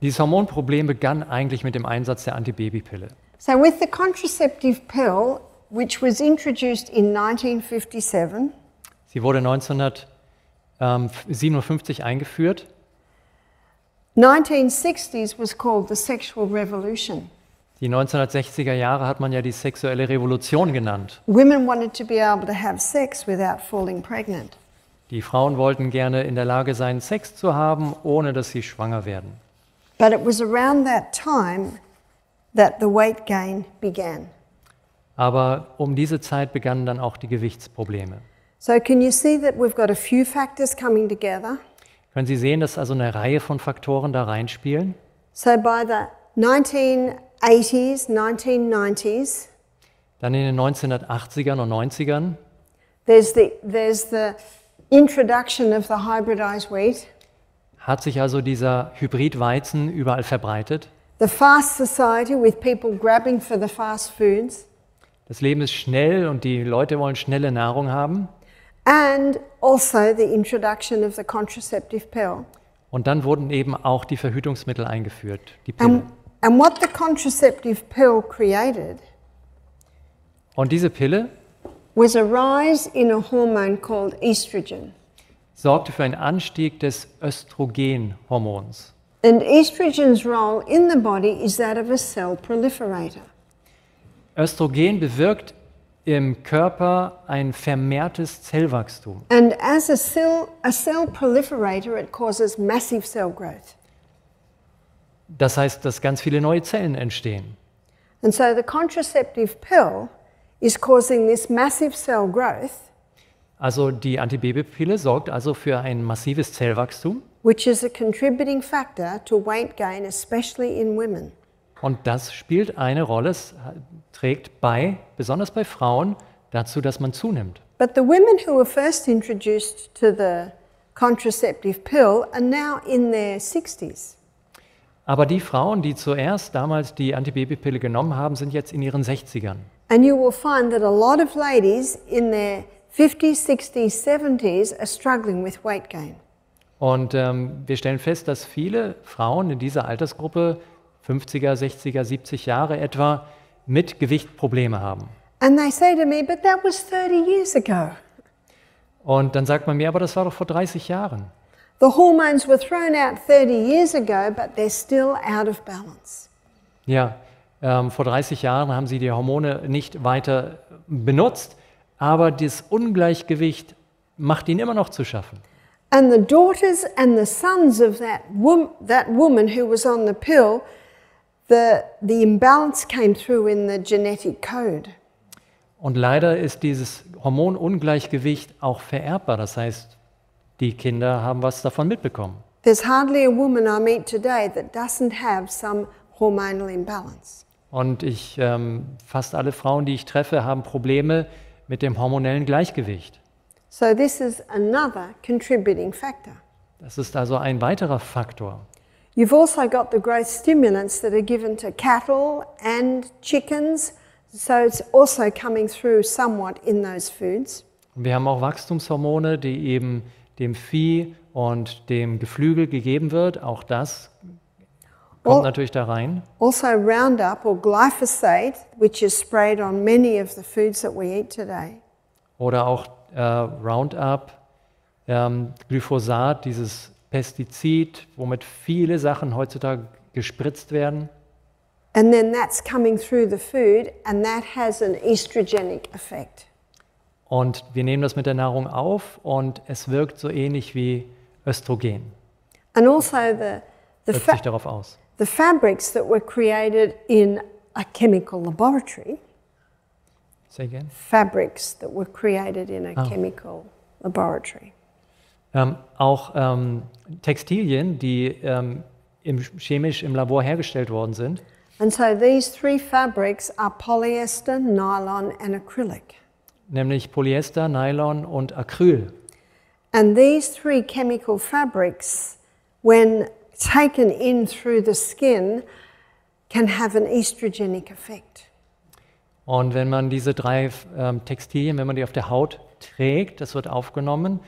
Dieses Hormonproblem begann eigentlich mit dem Einsatz der Antibabypille. So with the contraceptive pill, which was introduced in 1957. Sie wurde 1957 ähm, eingeführt. 1960s was called the sexual revolution. Die 1960er Jahre hat man ja die sexuelle Revolution genannt. Women wanted to be able to have sex without falling pregnant. Die Frauen wollten gerne in der Lage sein, Sex zu haben, ohne dass sie schwanger werden. But it was around that time that the weight gain began. Aber um diese Zeit begannen dann auch die Gewichtsprobleme. So can you see that we've got a few factors coming together? Können Sie sehen, dass also eine Reihe von Faktoren da reinspielen? So by the 1980s, 1990s. Dann in den 1980ern und 90ern. There's the, there's the introduction of the hybridized wheat. Hat sich also dieser Hybridweizen überall verbreitet? The fast society with people grabbing for the fast foods. Das Leben ist schnell und die Leute wollen schnelle Nahrung haben and also the introduction of the contraceptive pill. Und dann wurden eben auch die Verhütungsmittel eingeführt, die Pille. And, and what the contraceptive pill created Und diese Pille was a rise in a hormone called estrogen. sorgte für einen Anstieg des Östrogenhormons. And estrogen's role in the body is that of a cell proliferator. Östrogen bewirkt im Körper ein vermehrtes Zellwachstum. And as a cell, a cell proliferator, it causes massive cell growth. Das heißt, dass ganz viele neue Zellen entstehen. And so the contraceptive pill is causing this massive cell growth. Also die Antibabypille sorgt also für ein massives Zellwachstum. Which is a contributing factor to weight gain, especially in women. Und das spielt eine Rolle, es trägt bei, besonders bei Frauen, dazu, dass man zunimmt. But the women who were first introduced to the contraceptive pill are now in their 60s. Aber die Frauen, die zuerst damals die Antibabypille genommen haben, sind jetzt in ihren 60ern. And you will find that a lot of ladies in their 50s, 60s, 70s are struggling with weight gain. Und ähm, wir stellen fest, dass viele Frauen in dieser Altersgruppe 50er, 60er, 70 Jahre etwa mit Gewicht Probleme haben. And they say to me, but that was 30 years ago. Und dann sagt man mir, aber das war doch vor 30 Jahren. The hormones were thrown out 30 years ago, but they're still out of balance. Ja, ähm, vor 30 Jahren haben sie die Hormone nicht weiter benutzt, aber das Ungleichgewicht macht ihn immer noch zu schaffen. And the daughters and the sons of that, wo that woman who was on the pill The, the imbalance came through in the genetic code. Und leider ist dieses Hormonungleichgewicht auch vererbbar. Das heißt, die Kinder haben was davon mitbekommen. There's hardly a woman I meet today that doesn't have some hormonal imbalance. Und ich, ähm, fast alle Frauen, die ich treffe, haben Probleme mit dem hormonellen Gleichgewicht. So this is another contributing factor. Das ist also ein weiterer Faktor. You've also got the growth stimulants that are given to cattle and chickens, so it's also coming through somewhat in those foods. Und wir haben auch Wachstumshormone, die eben dem Vieh und dem Geflügel gegeben wird. Auch das kommt Al natürlich da rein. Also Roundup or glyphosate, which is sprayed on many of the foods that we eat today. Oder auch äh, Roundup, ähm, Glyphosat, dieses Pestizid, womit viele Sachen heutzutage gespritzt werden. And then that's coming through the food and that has an estrogenic effect. Und wir nehmen das mit der Nahrung auf und es wirkt so ähnlich wie Östrogen. And also the, the wirkt sich darauf aus. The fabrics that were created in a chemical laboratory. Say again. Fabrics that were created in a oh. chemical laboratory. Ähm, auch ähm, Textilien, die ähm, im, chemisch im Labor hergestellt worden sind. And so these three fabrics are polyester, nylon and acrylic. Nämlich Polyester, Nylon und Acryl. And these three chemical fabrics, when taken in through the skin, can have an estrogenic effect. Und wenn man diese drei ähm, Textilien, wenn man die auf der Haut trägt, das wird aufgenommen,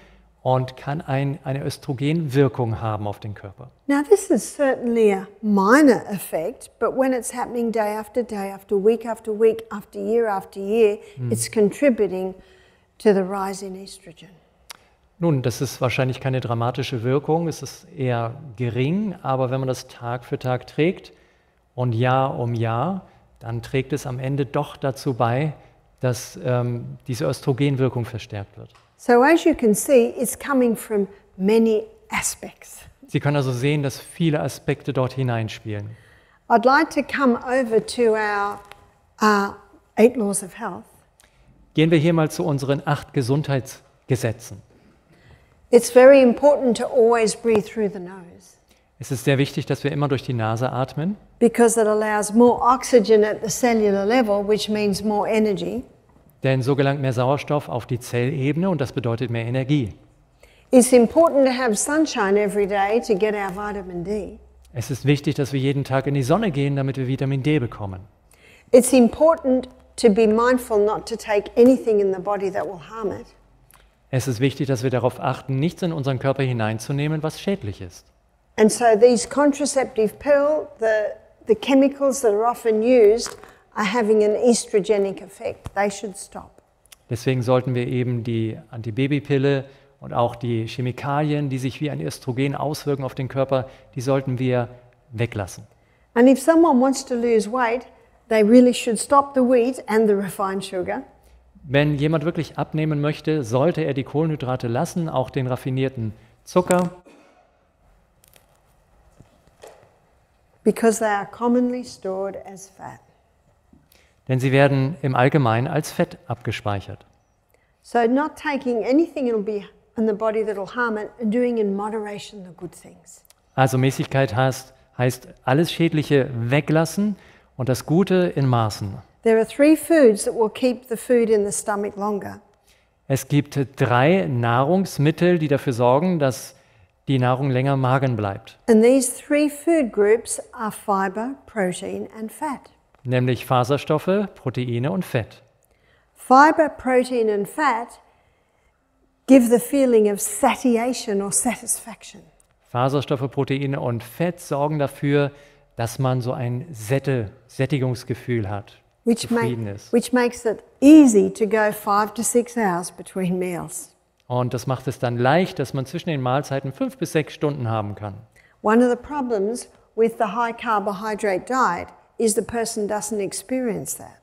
und kann ein, eine Östrogenwirkung haben auf den Körper. Now this is certainly a minor effect, but when it's happening day after day after week after week after year after year, hm. it's contributing to the rise in estrogen. Nun, das ist wahrscheinlich keine dramatische Wirkung, es ist eher gering, aber wenn man das Tag für Tag trägt und Jahr um Jahr, dann trägt es am Ende doch dazu bei, dass ähm, diese Östrogenwirkung verstärkt wird. So as you can see, it's coming from many aspects. Sie können also sehen, dass viele Aspekte dort hineinspielen. I'd like to come over to our uh, eight laws of health. Gehen wir hier mal zu unseren acht Gesundheitsgesetzen. It's very important to always breathe through the nose. Es ist sehr wichtig, dass wir immer durch die Nase atmen. Because it allows more oxygen at the cellular level, which means more energy. Denn so gelangt mehr Sauerstoff auf die Zellebene und das bedeutet mehr Energie. It's important to have sunshine every day to get our vitamin D. Es ist wichtig, dass wir jeden Tag in die Sonne gehen, damit wir Vitamin D bekommen. It's important to be mindful not to take anything in the body that will harm it. Es ist wichtig, dass wir darauf achten, nichts in unseren Körper hineinzunehmen, was schädlich ist. And so these contraceptive pill, the, the chemicals that are often used are having an estrogenic effect. They should stop. Deswegen sollten wir eben die Antibabypille und auch die Chemikalien, die sich wie ein Östrogen auswirken auf den Körper, die sollten wir weglassen. And if someone wants to lose weight, they really should stop the wheat and the refined sugar. Wenn jemand wirklich abnehmen möchte, sollte er die Kohlenhydrate lassen, auch den raffinierten Zucker. because they are commonly stored as fat. Denn sie werden im Allgemeinen als Fett abgespeichert. So not taking anything it'll be in the body that'll harm it and doing in moderation the good things. Also Mäßigkeit heißt, heißt alles schädliche weglassen und das Gute in Maßen. There are three foods that will keep the food in the stomach longer. Es gibt drei Nahrungsmittel, die dafür sorgen, dass die Nahrung länger Magen bleibt. And these three food groups are fiber, protein and fat. Nämlich Faserstoffe, Proteine und Fett. Fiber, protein and fat give the feeling of satiation or satisfaction. Faserstoffe, Proteine und Fett sorgen dafür, dass man so ein Sätte, Sättigungsgefühl hat. Which, make, which makes it easy to go five to six hours between meals. Und das macht es dann leicht, dass man zwischen den Mahlzeiten fünf bis sechs Stunden haben kann. One of the problems with the high carbohydrate diet is the person doesn't experience that.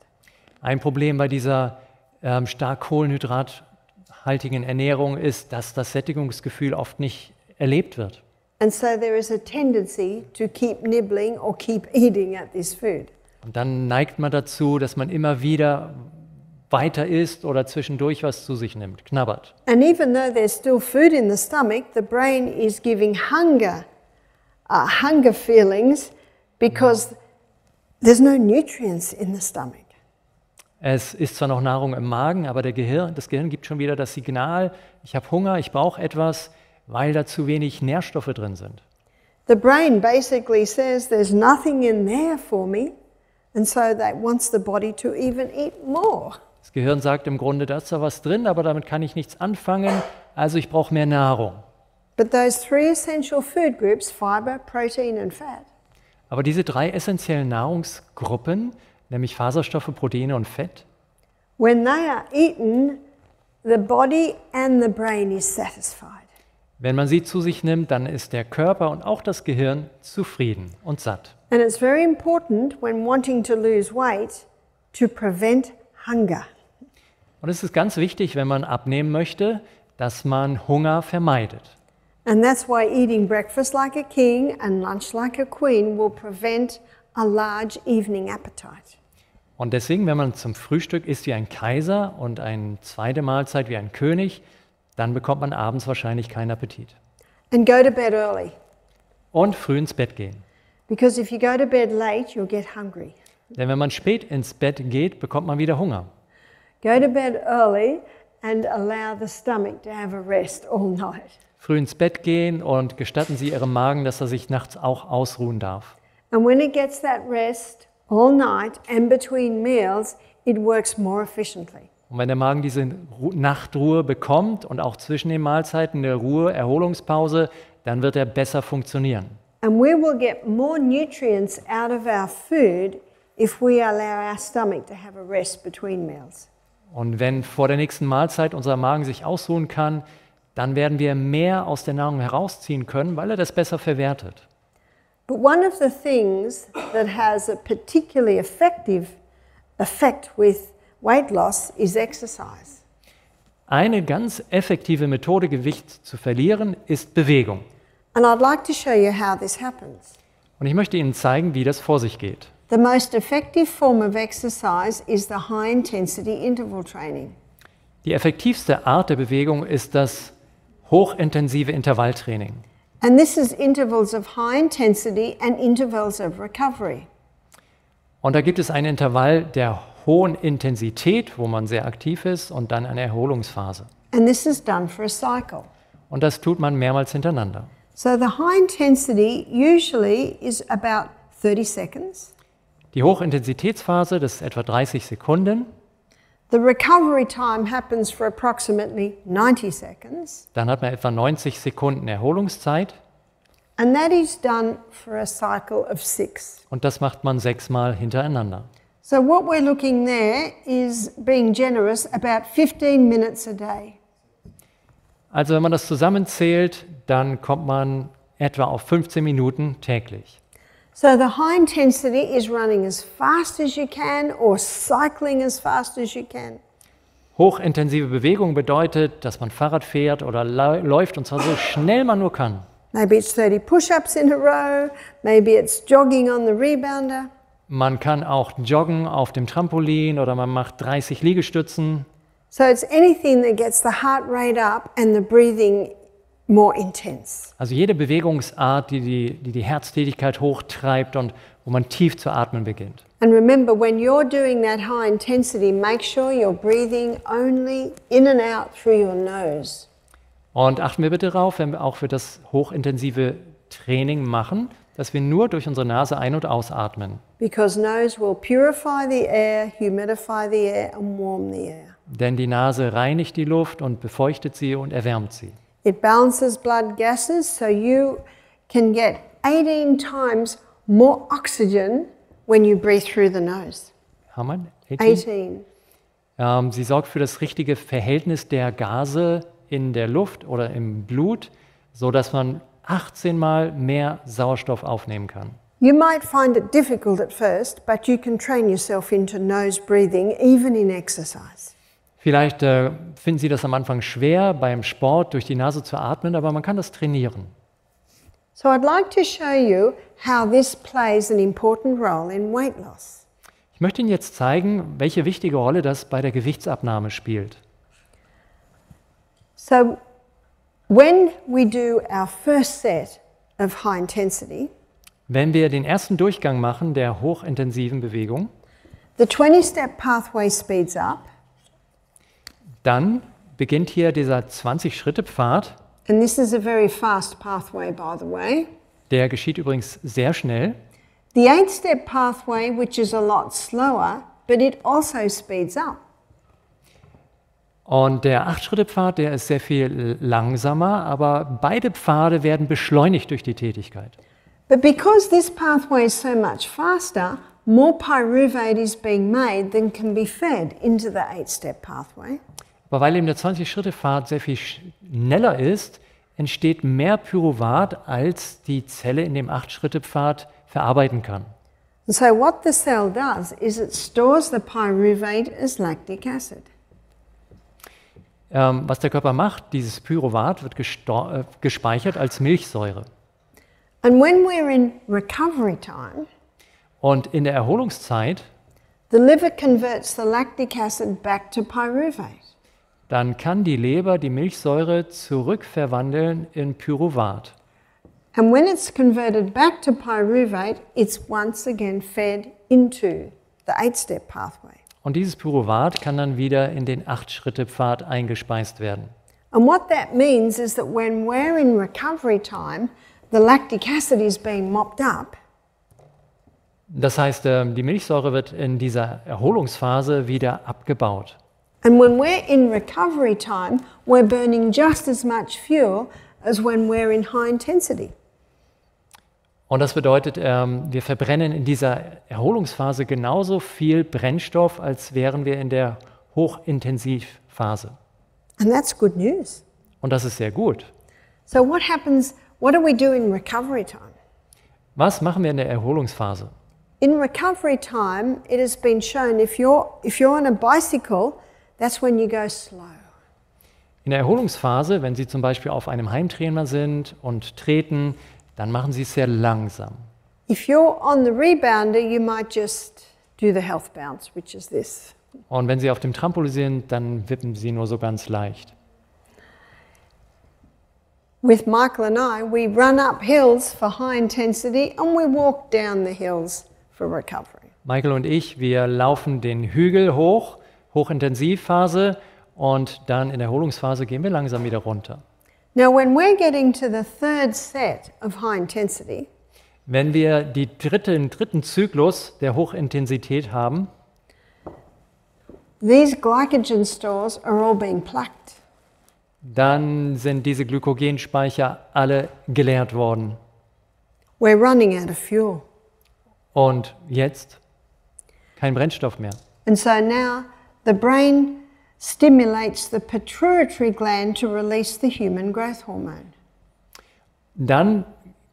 Ein Problem bei dieser ähm, stark kohlenhydrathaltigen Ernährung ist, dass das Sättigungsgefühl oft nicht erlebt wird. And so there is a tendency to keep nibbling or keep eating at this food. Und dann neigt man dazu, dass man immer wieder weiter isst oder zwischendurch was zu sich nimmt, knabbert. And even though there's still food in the stomach, the brain is giving hunger, uh, hunger feelings, because there's no nutrients in the stomach. Es ist zwar noch Nahrung im Magen, aber der Gehirn, das Gehirn gibt schon wieder das Signal, ich habe Hunger, ich brauche etwas, weil da zu wenig Nährstoffe drin sind. The brain basically says there's nothing in there for me, and so that wants the body to even eat more. Das Gehirn sagt im Grunde, da ist da was drin, aber damit kann ich nichts anfangen, also ich brauche mehr Nahrung. Groups, fiber, aber diese drei essentiellen Nahrungsgruppen, nämlich Faserstoffe, Proteine und Fett, eaten, Wenn man sie zu sich nimmt, dann ist der Körper und auch das Gehirn zufrieden und satt. And it's very important when wanting to lose weight to prevent hunger. Und es ist ganz wichtig, wenn man abnehmen möchte, dass man Hunger vermeidet. And that's why eating breakfast like a king and lunch like a queen will prevent a large evening appetite. Und deswegen, wenn man zum Frühstück isst wie ein Kaiser und eine zweite Mahlzeit wie ein König, dann bekommt man abends wahrscheinlich keinen Appetit. And go to bed early. Und früh ins Bett gehen. Because if you go to bed late, you'll get hungry. Denn wenn man spät ins Bett geht, bekommt man wieder Hunger. Go to bed early and allow the stomach to have a rest all night. Früh ins Bett gehen und gestatten Sie Ihrem Magen, dass er sich nachts auch ausruhen darf. And when it gets that rest all night and between meals, it works more efficiently. Und wenn der Magen diese Nachtruhe bekommt und auch zwischen den Mahlzeiten eine Ruhe, Erholungspause, dann wird er besser funktionieren. And we will get more nutrients out of our food if we allow our stomach to have a rest between meals. Und wenn vor der nächsten Mahlzeit unser Magen sich ausruhen kann, dann werden wir mehr aus der Nahrung herausziehen können, weil er das besser verwertet. But one of the things that has a particularly effective effect with weight loss is exercise. Eine ganz effektive Methode Gewicht zu verlieren ist Bewegung. And I'd like to show you how this happens. Und ich möchte Ihnen zeigen, wie das vor sich geht. The most effective form of exercise is the high intensity interval training. Die effektivste Art der Bewegung ist das hochintensive Intervalltraining. And this is intervals of high intensity and intervals of recovery. Und da gibt es ein Intervall der hohen Intensität, wo man sehr aktiv ist, und dann eine Erholungsphase. And this is done for a cycle. Und das tut man mehrmals hintereinander. So the high intensity usually is about 30 seconds. Die Hochintensitätsphase, das ist etwa 30 Sekunden. The recovery time happens for approximately 90 seconds. Dann hat man etwa 90 Sekunden Erholungszeit. And that is done for a cycle of six. Und das macht man sechsmal hintereinander. So what we're looking there is being generous about 15 minutes a day. Also wenn man das zusammenzählt, dann kommt man etwa auf 15 Minuten täglich. So the high intensity is running as fast as you can or cycling as fast as you can. Hochintensive Bewegung bedeutet, dass man Fahrrad fährt oder läuft und zwar so schnell man nur kann. Maybe it's 30 push-ups in a row, maybe it's jogging on the rebounder. Man kann auch joggen auf dem Trampolin oder man macht 30 Liegestützen. So it's anything that gets the heart rate up and the breathing more intense. Also jede Bewegungsart, die die, die, die Herztätigkeit hochtreibt und wo man tief zu atmen beginnt. And remember, when you're doing that high intensity, make sure you're breathing only in and out through your nose. Und achten wir bitte darauf, wenn wir auch für das hochintensive Training machen, dass wir nur durch unsere Nase ein- und ausatmen. Because nose will purify the air, humidify the air and warm the air. Denn die Nase reinigt die Luft und befeuchtet sie und erwärmt sie. It balances blood gases, so you can get 18 times more oxygen when you breathe through the nose. How much? 18. 18. Ähm, sie sorgt für das richtige Verhältnis der Gase in der Luft oder im Blut, so dass man 18 mal mehr Sauerstoff aufnehmen kann. You might find it difficult at first, but you can train yourself into nose breathing even in exercise. Vielleicht äh, finden Sie das am Anfang schwer, beim Sport durch die Nase zu atmen, aber man kann das trainieren. So I'd like to show you how this plays an important role in weight loss. Ich möchte Ihnen jetzt zeigen, welche wichtige Rolle das bei der Gewichtsabnahme spielt. So when we do our first set of high intensity, wenn wir den ersten Durchgang machen der hochintensiven Bewegung, the 20 step pathway speeds up. Dann beginnt hier dieser 20-Schritte-Pfad. And this is a very fast pathway, by the way. Der geschieht übrigens sehr schnell. The eight-step pathway, which is a lot slower, but it also speeds up. Und der Acht-Schritte-Pfad, der ist sehr viel langsamer, aber beide Pfade werden beschleunigt durch die Tätigkeit. But because this pathway is so much faster, more pyruvate is being made than can be fed into the eight-step pathway. Aber weil eben der 20-Schritte-Pfad sehr viel schneller ist, entsteht mehr Pyruvat, als die Zelle in dem 8-Schritte-Pfad verarbeiten kann. so what the cell does is it stores the pyruvate as lactic acid. Ähm, was der Körper macht, dieses Pyruvat wird äh, gespeichert als Milchsäure. And when we're in recovery time, und in der Erholungszeit, the liver converts the lactic acid back to pyruvate dann kann die Leber die Milchsäure zurückverwandeln in Pyruvat. And when it's converted back to pyruvate, it's once again fed into the eight-step pathway. Und dieses Pyruvat kann dann wieder in den Acht-Schritte-Pfad eingespeist werden. And what that means is that when we're in recovery time, the lactic acid is being mopped up. Das heißt, ähm, die Milchsäure wird in dieser Erholungsphase wieder abgebaut. And when we're in recovery time, we're burning just as much fuel as when we're in high intensity. Und das bedeutet, ähm, wir verbrennen in dieser Erholungsphase genauso viel Brennstoff, als wären wir in der Hochintensivphase. And that's good news. Und das ist sehr gut. So what happens, what do we do in recovery time? Was machen wir in der Erholungsphase? In recovery time, it has been shown if you're if you're on a bicycle That's when you go slow. In der Erholungsphase, wenn Sie zum Beispiel auf einem Heimtrainer sind und treten, dann machen Sie es sehr langsam. If you're on the rebounder, you might just do the health bounce, which is this. Und wenn Sie auf dem Trampolin sind, dann wippen Sie nur so ganz leicht. With Michael and I, we run up hills for high intensity and we walk down the hills for recovery. Michael und ich, wir laufen den Hügel hoch Hochintensivphase und dann in der Erholungsphase gehen wir langsam wieder runter. Now when we're getting to the third set of high intensity, wenn wir die dritte, den dritten Zyklus der Hochintensität haben, these glycogen stores are all being plucked. Dann sind diese Glykogenspeicher alle geleert worden. We're running out of fuel. Und jetzt kein Brennstoff mehr. And so now The brain stimulates the pituitary gland to release the human growth hormone. Dann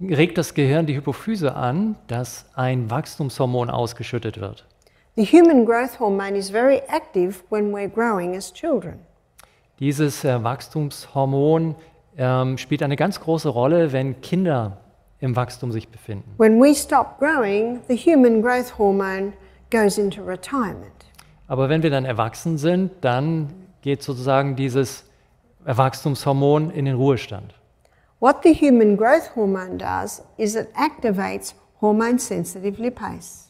regt das Gehirn die Hypophyse an, dass ein Wachstumshormon ausgeschüttet wird. The human growth hormone is very active when we're growing as children. Dieses äh, Wachstumshormon ähm, spielt eine ganz große Rolle, wenn Kinder im Wachstum sich befinden. When we stop growing, the human growth hormone goes into retirement. Aber wenn wir dann erwachsen sind, dann geht sozusagen dieses Erwachstumshormon in den Ruhestand. What the human growth hormone does is it activates hormone sensitive lipase.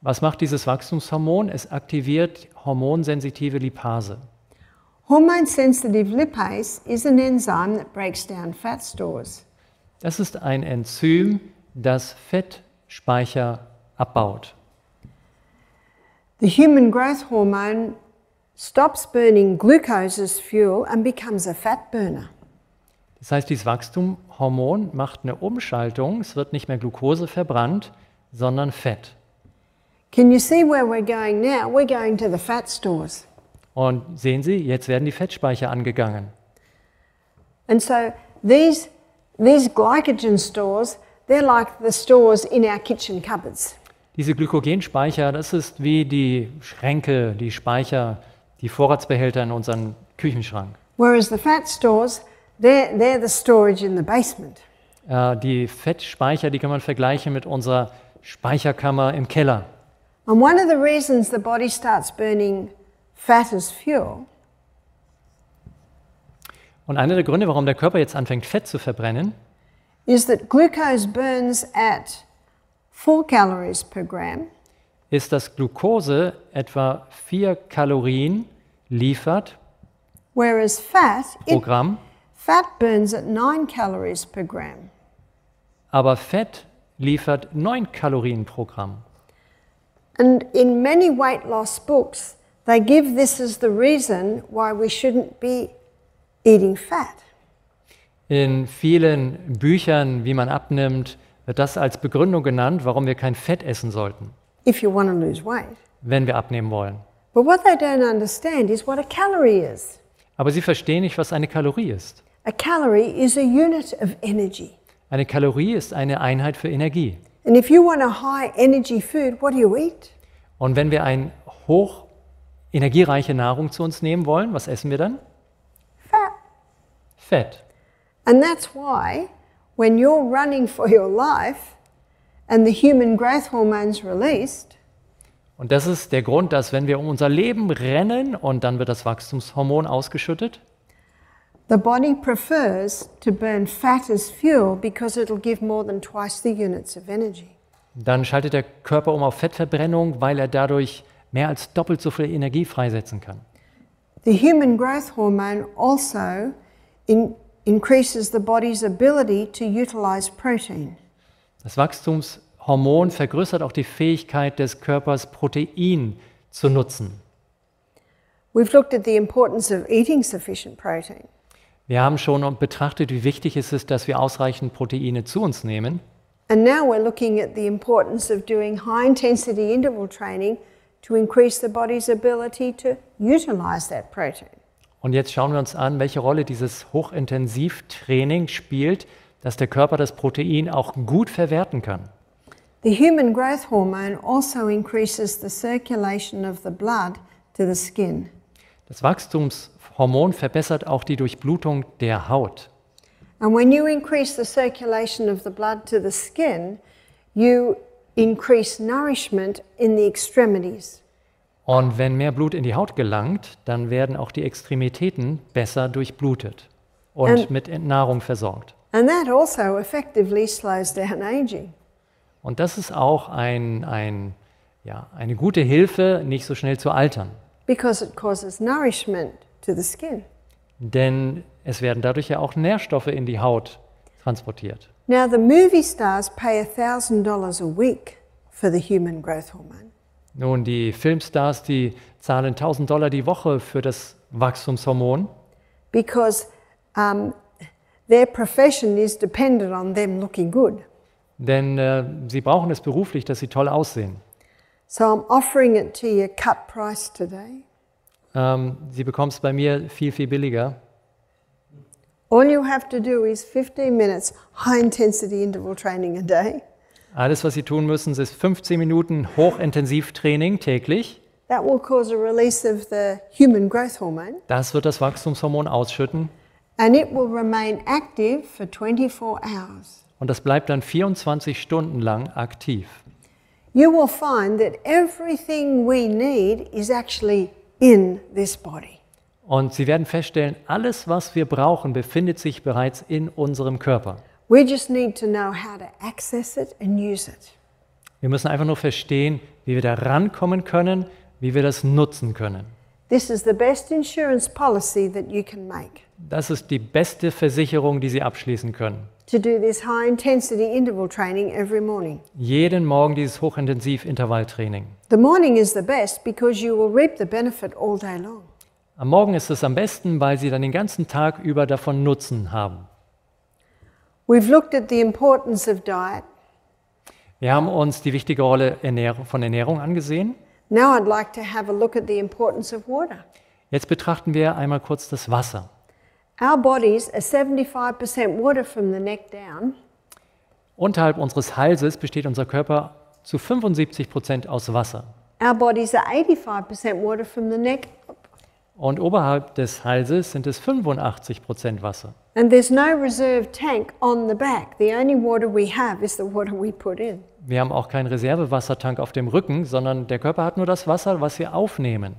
Was macht dieses Wachstumshormon? Es aktiviert hormonsensitive Lipase. Hormone sensitive lipase is an enzyme that breaks down fat stores. Das ist ein Enzym, das Fettspeicher abbaut. The human growth hormone stops burning glucose as fuel and becomes a fat burner. Das heißt, dieses Wachstumhormon macht eine Umschaltung. Es wird nicht mehr Glucose verbrannt, sondern Fett. Can you see where we're going now? We're going to the fat stores. Und sehen Sie, jetzt werden die Fettspeicher angegangen. And so these these glycogen stores, they're like the stores in our kitchen cupboards. Diese Glykogenspeicher, das ist wie die Schränke, die Speicher, die Vorratsbehälter in unserem Küchenschrank. Whereas the fat stores, they're, they're the storage in the basement. Äh, die Fettspeicher, die kann man vergleichen mit unserer Speicherkammer im Keller. And one of the reasons the body starts burning fat as fuel und einer der Gründe, warum der Körper jetzt anfängt, Fett zu verbrennen, ist, dass Glucose burns at 4 calories per gram, ist, dass Glucose etwa 4 Kalorien liefert whereas fat, pro it, Fat burns at 9 calories per gram. Aber Fett liefert 9 Kalorien pro Gramm. And in many weight loss books, they give this as the reason why we shouldn't be eating fat. In vielen Büchern, wie man abnimmt, wird das als Begründung genannt, warum wir kein Fett essen sollten. If you want to lose weight. Wenn wir abnehmen wollen. But what they don't understand is what a calorie is. Aber sie verstehen nicht, was eine Kalorie ist. A calorie is a unit of energy. Eine Kalorie ist eine Einheit für Energie. And if you want a high energy food, what do you eat? Und wenn wir ein hoch energiereiche Nahrung zu uns nehmen wollen, was essen wir dann? Fett. Fett. And that's why when you're running for your life and the human growth hormones released, und das ist der Grund, dass wenn wir um unser Leben rennen und dann wird das Wachstumshormon ausgeschüttet, the body prefers to burn fat as fuel because it'll give more than twice the units of energy. Dann schaltet der Körper um auf Fettverbrennung, weil er dadurch mehr als doppelt so viel Energie freisetzen kann. The human growth hormone also in increases the body's ability to utilize protein. Das Wachstumshormon vergrößert auch die Fähigkeit des Körpers, Protein zu nutzen. We've looked at the importance of eating sufficient protein. Wir haben schon betrachtet, wie wichtig es ist, dass wir ausreichend Proteine zu uns nehmen. And now we're looking at the importance of doing high intensity interval training to increase the body's ability to utilize that protein. Und jetzt schauen wir uns an, welche Rolle dieses Hochintensivtraining spielt, dass der Körper das Protein auch gut verwerten kann. The human growth hormone also increases the circulation of the blood to the skin. Das Wachstumshormon verbessert auch die Durchblutung der Haut. And when you increase the circulation of the blood to the skin, you increase nourishment in the extremities. Und wenn mehr Blut in die Haut gelangt, dann werden auch die Extremitäten besser durchblutet und and, mit Nahrung versorgt. Also und das ist auch ein, ein, ja, eine gute Hilfe, nicht so schnell zu altern. Because it causes nourishment to the skin. Denn es werden dadurch ja auch Nährstoffe in die Haut transportiert. Now the movie stars pay $1000 a week for the human growth hormone. Nun, die Filmstars, die zahlen 1000 Dollar die Woche für das Wachstumshormon. Because um, their profession is dependent on them looking good. Denn äh, sie brauchen es beruflich, dass sie toll aussehen. So I'm offering it to you cut price today. Ähm, sie bekommen es bei mir viel, viel billiger. All you have to do is 15 minutes high intensity interval training a day. Alles, was Sie tun müssen, ist 15 Minuten Hochintensivtraining täglich. That will cause a release of the human growth hormone. Das wird das Wachstumshormon ausschütten. And it will remain active for 24 hours. Und das bleibt dann 24 Stunden lang aktiv. You will find that everything we need is actually in this body. Und Sie werden feststellen, alles, was wir brauchen, befindet sich bereits in unserem Körper. We just need to know how to access it and use it. Wir müssen einfach nur verstehen, wie wir da rankommen können, wie wir das nutzen können. This is the best insurance policy that you can make. Das ist die beste Versicherung, die Sie abschließen können. To do this high intensity interval training every morning. Jeden Morgen dieses hochintensiv Intervalltraining. The morning is the best because you will reap the benefit all day long. Am Morgen ist es am besten, weil Sie dann den ganzen Tag über davon Nutzen haben. We've looked at the importance of diet. Wir haben uns die wichtige Rolle von Ernährung angesehen. Now I'd like to have a look at the importance of water. Jetzt betrachten wir einmal kurz das Wasser. Our bodies are 75% water from the neck down. Unterhalb unseres Halses besteht unser Körper zu 75% aus Wasser. Our bodies are 85% water from the neck Und oberhalb des Halses sind es 85% Wasser. And there's no reserve tank on the back. The only water we have is the water we put in. Wir haben auch keinen Reservewassertank auf dem Rücken, sondern der Körper hat nur das Wasser, was wir aufnehmen.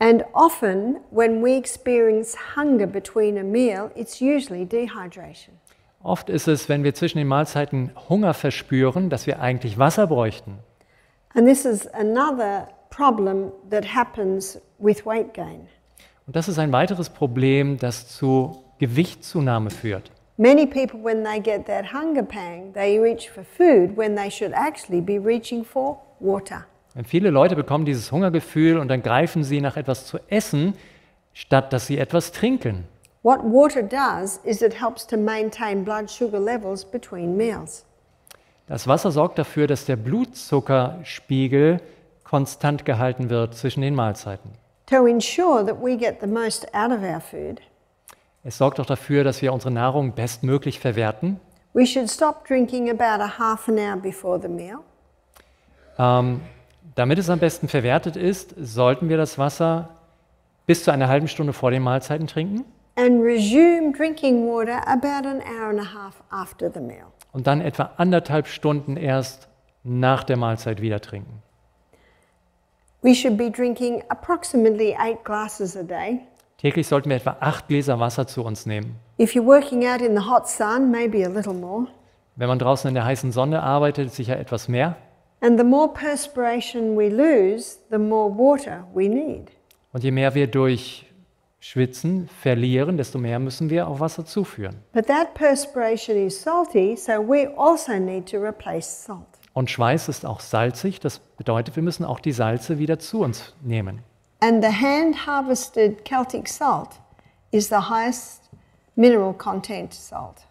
And often when we experience hunger between a meal, it's usually dehydration. Oft ist es, wenn wir zwischen den Mahlzeiten Hunger verspüren, dass wir eigentlich Wasser bräuchten. And this is another problem that happens with weight gain. Und das ist ein weiteres Problem, das zu Gewichtszunahme führt. Many people, when they get that hunger pang, they reach for food when they should actually be reaching for water. Und viele Leute bekommen dieses Hungergefühl und dann greifen sie nach etwas zu essen, statt dass sie etwas trinken. What water does is it helps to maintain blood sugar levels between meals. Das Wasser sorgt dafür, dass der Blutzuckerspiegel konstant gehalten wird zwischen den Mahlzeiten. To ensure that we get the most out of our food. Es sorgt auch dafür, dass wir unsere Nahrung bestmöglich verwerten. We should stop drinking about a half an hour before the meal. Ähm, damit es am besten verwertet ist, sollten wir das Wasser bis zu einer halben Stunde vor den Mahlzeiten trinken. And resume drinking water about an hour and a half after the meal. Und dann etwa anderthalb Stunden erst nach der Mahlzeit wieder trinken. We should be drinking approximately eight glasses a day. Täglich sollten wir etwa acht Gläser Wasser zu uns nehmen. Wenn man draußen in der heißen Sonne arbeitet, sicher etwas mehr. Und je mehr wir durch Schwitzen verlieren, desto mehr müssen wir auch Wasser zuführen. Also Und Schweiß ist auch salzig, das bedeutet, wir müssen auch die Salze wieder zu uns nehmen. And the hand harvested Celtic salt is the highest mineral content salt.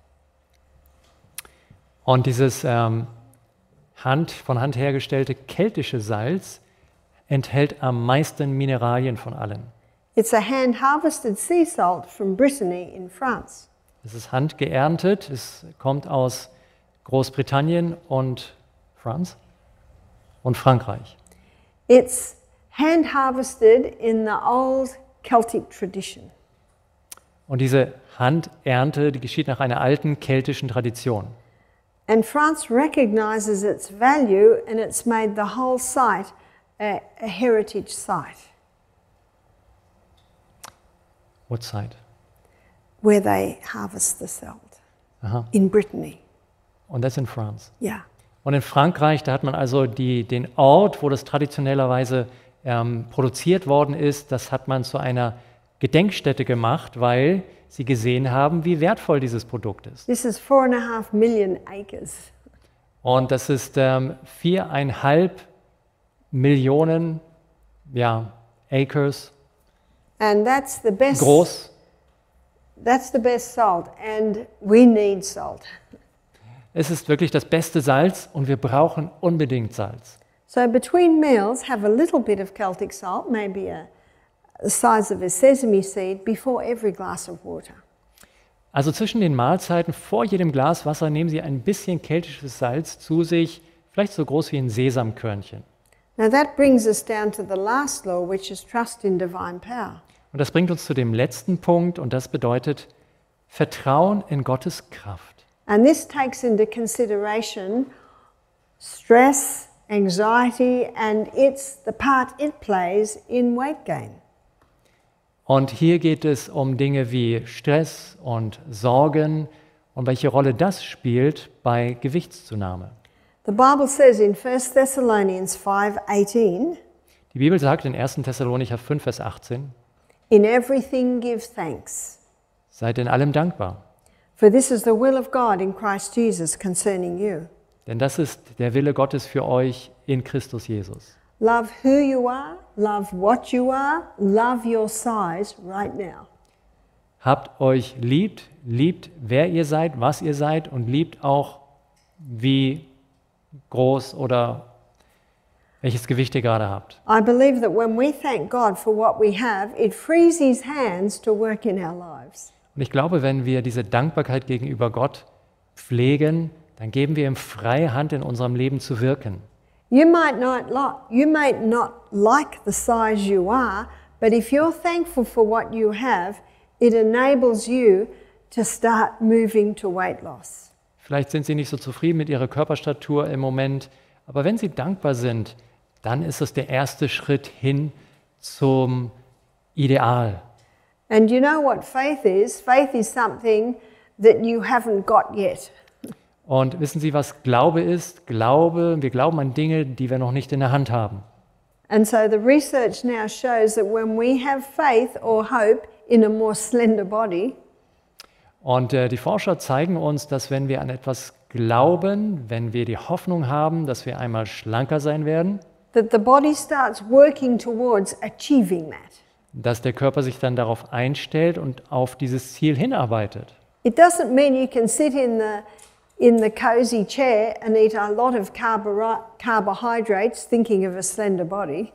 Und dieses ähm, Hand, von Hand hergestellte keltische Salz enthält am meisten Mineralien von allen. It's a hand harvested sea salt from Brittany in France. Es ist handgeerntet, es kommt aus Großbritannien und France und Frankreich. It's hand harvested in the old Celtic tradition. Und diese Handernte, die geschieht nach einer alten keltischen Tradition. And France recognizes its value and it's made the whole site a, a heritage site. What site? Where they harvest the salt. Aha. In Brittany. Und das in France. Yeah. Und in Frankreich, da hat man also die, den Ort, wo das traditionellerweise ähm, produziert worden ist, das hat man zu einer Gedenkstätte gemacht, weil sie gesehen haben, wie wertvoll dieses Produkt ist. This is four and a half million acres. Und das ist ähm, viereinhalb Millionen ja, Acres. And that's the best, groß. That's the best salt and we need salt. Es ist wirklich das beste Salz und wir brauchen unbedingt Salz. So between meals, have a little bit of Celtic salt, maybe a, the size of a sesame seed, before every glass of water. Also zwischen den Mahlzeiten, vor jedem Glas Wasser, nehmen Sie ein bisschen keltisches Salz zu sich, vielleicht so groß wie ein Sesamkörnchen. Now that brings us down to the last law, which is trust in divine power. Und das bringt uns zu dem letzten Punkt und das bedeutet Vertrauen in Gottes Kraft. And this takes into consideration stress, anxiety and it's the part it plays in weight gain. Und hier geht es um Dinge wie Stress und Sorgen und welche Rolle das spielt bei Gewichtszunahme. The Bible says in 1 Thessalonians 5:18 Die Bibel sagt in 1. Thessalonicher 5 Vers 18 In everything give thanks. Seid in allem dankbar. For this is the will of God in Christ Jesus concerning you. Denn das ist der Wille Gottes für euch in Christus Jesus. Love who you are, love what you are, love your size right now. Habt euch liebt, liebt wer ihr seid, was ihr seid und liebt auch wie groß oder welches Gewicht ihr gerade habt. I believe that when we thank God for what we have, it frees his hands to work in our lives. Und ich glaube, wenn wir diese Dankbarkeit gegenüber Gott pflegen, dann geben wir ihm freie Hand in unserem Leben zu wirken. You might not like, you might not like the size you are, but if you're thankful for what you have, it enables you to start moving to weight loss. Vielleicht sind Sie nicht so zufrieden mit Ihrer Körperstatur im Moment, aber wenn Sie dankbar sind, dann ist es der erste Schritt hin zum Ideal. And you know what faith is? Faith is something that you haven't got yet. Und wissen Sie, was Glaube ist? Glaube, wir glauben an Dinge, die wir noch nicht in der Hand haben. And so the research now shows that when we have faith or hope in a more slender body, und äh, die Forscher zeigen uns, dass wenn wir an etwas glauben, wenn wir die Hoffnung haben, dass wir einmal schlanker sein werden, that the body starts working towards achieving that. dass der Körper sich dann darauf einstellt und auf dieses Ziel hinarbeitet. It doesn't mean you can sit in the in the cozy chair and eat a lot of carbohydrates, thinking of a slender body.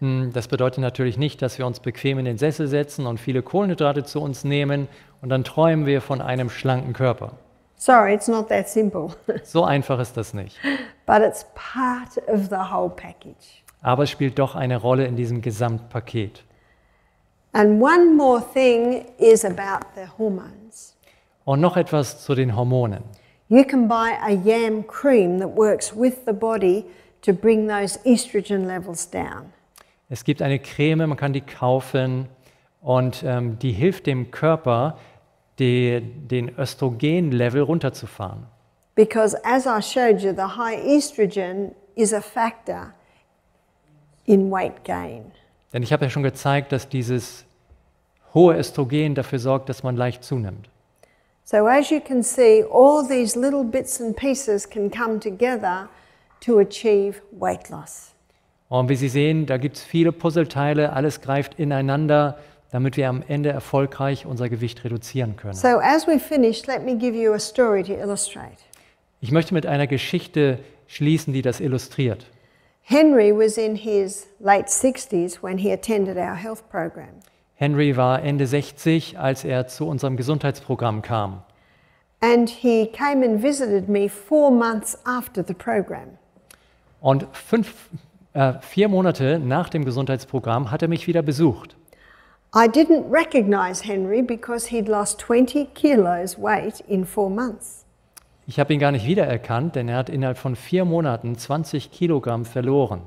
Hm, das bedeutet natürlich nicht, dass wir uns bequem in den Sessel setzen und viele Kohlenhydrate zu uns nehmen und dann träumen wir von einem schlanken Körper. Sorry, it's not that simple. so einfach ist das nicht. But it's part of the whole package. Aber es spielt doch eine Rolle in diesem Gesamtpaket. And one more thing is about the hormones. Und noch etwas zu den Hormonen. You can buy a yam cream that works with the body to bring those estrogen levels down. Es gibt eine Creme, man kann die kaufen und ähm, die hilft dem Körper, die, den Östrogenlevel runterzufahren. Because as I showed you, the high estrogen is a factor in weight gain. Denn ich habe ja schon gezeigt, dass dieses hohe Östrogen dafür sorgt, dass man leicht zunimmt. So as you can see, all these little bits and pieces can come together to achieve weight loss. Und wie Sie sehen, da gibt es viele Puzzleteile, alles greift ineinander, damit wir am Ende erfolgreich unser Gewicht reduzieren können. So as we finish, let me give you a story to illustrate. Ich möchte mit einer Geschichte schließen, die das illustriert. Henry was in his late 60s when he attended our health program. Henry war Ende 60, als er zu unserem Gesundheitsprogramm kam. And he came and visited me four months after the program. Und fünf, äh, vier Monate nach dem Gesundheitsprogramm hat er mich wieder besucht. I didn't recognize Henry because he'd lost 20 kilos weight in four months. Ich habe ihn gar nicht wiedererkannt, denn er hat innerhalb von vier Monaten 20 Kilogramm verloren.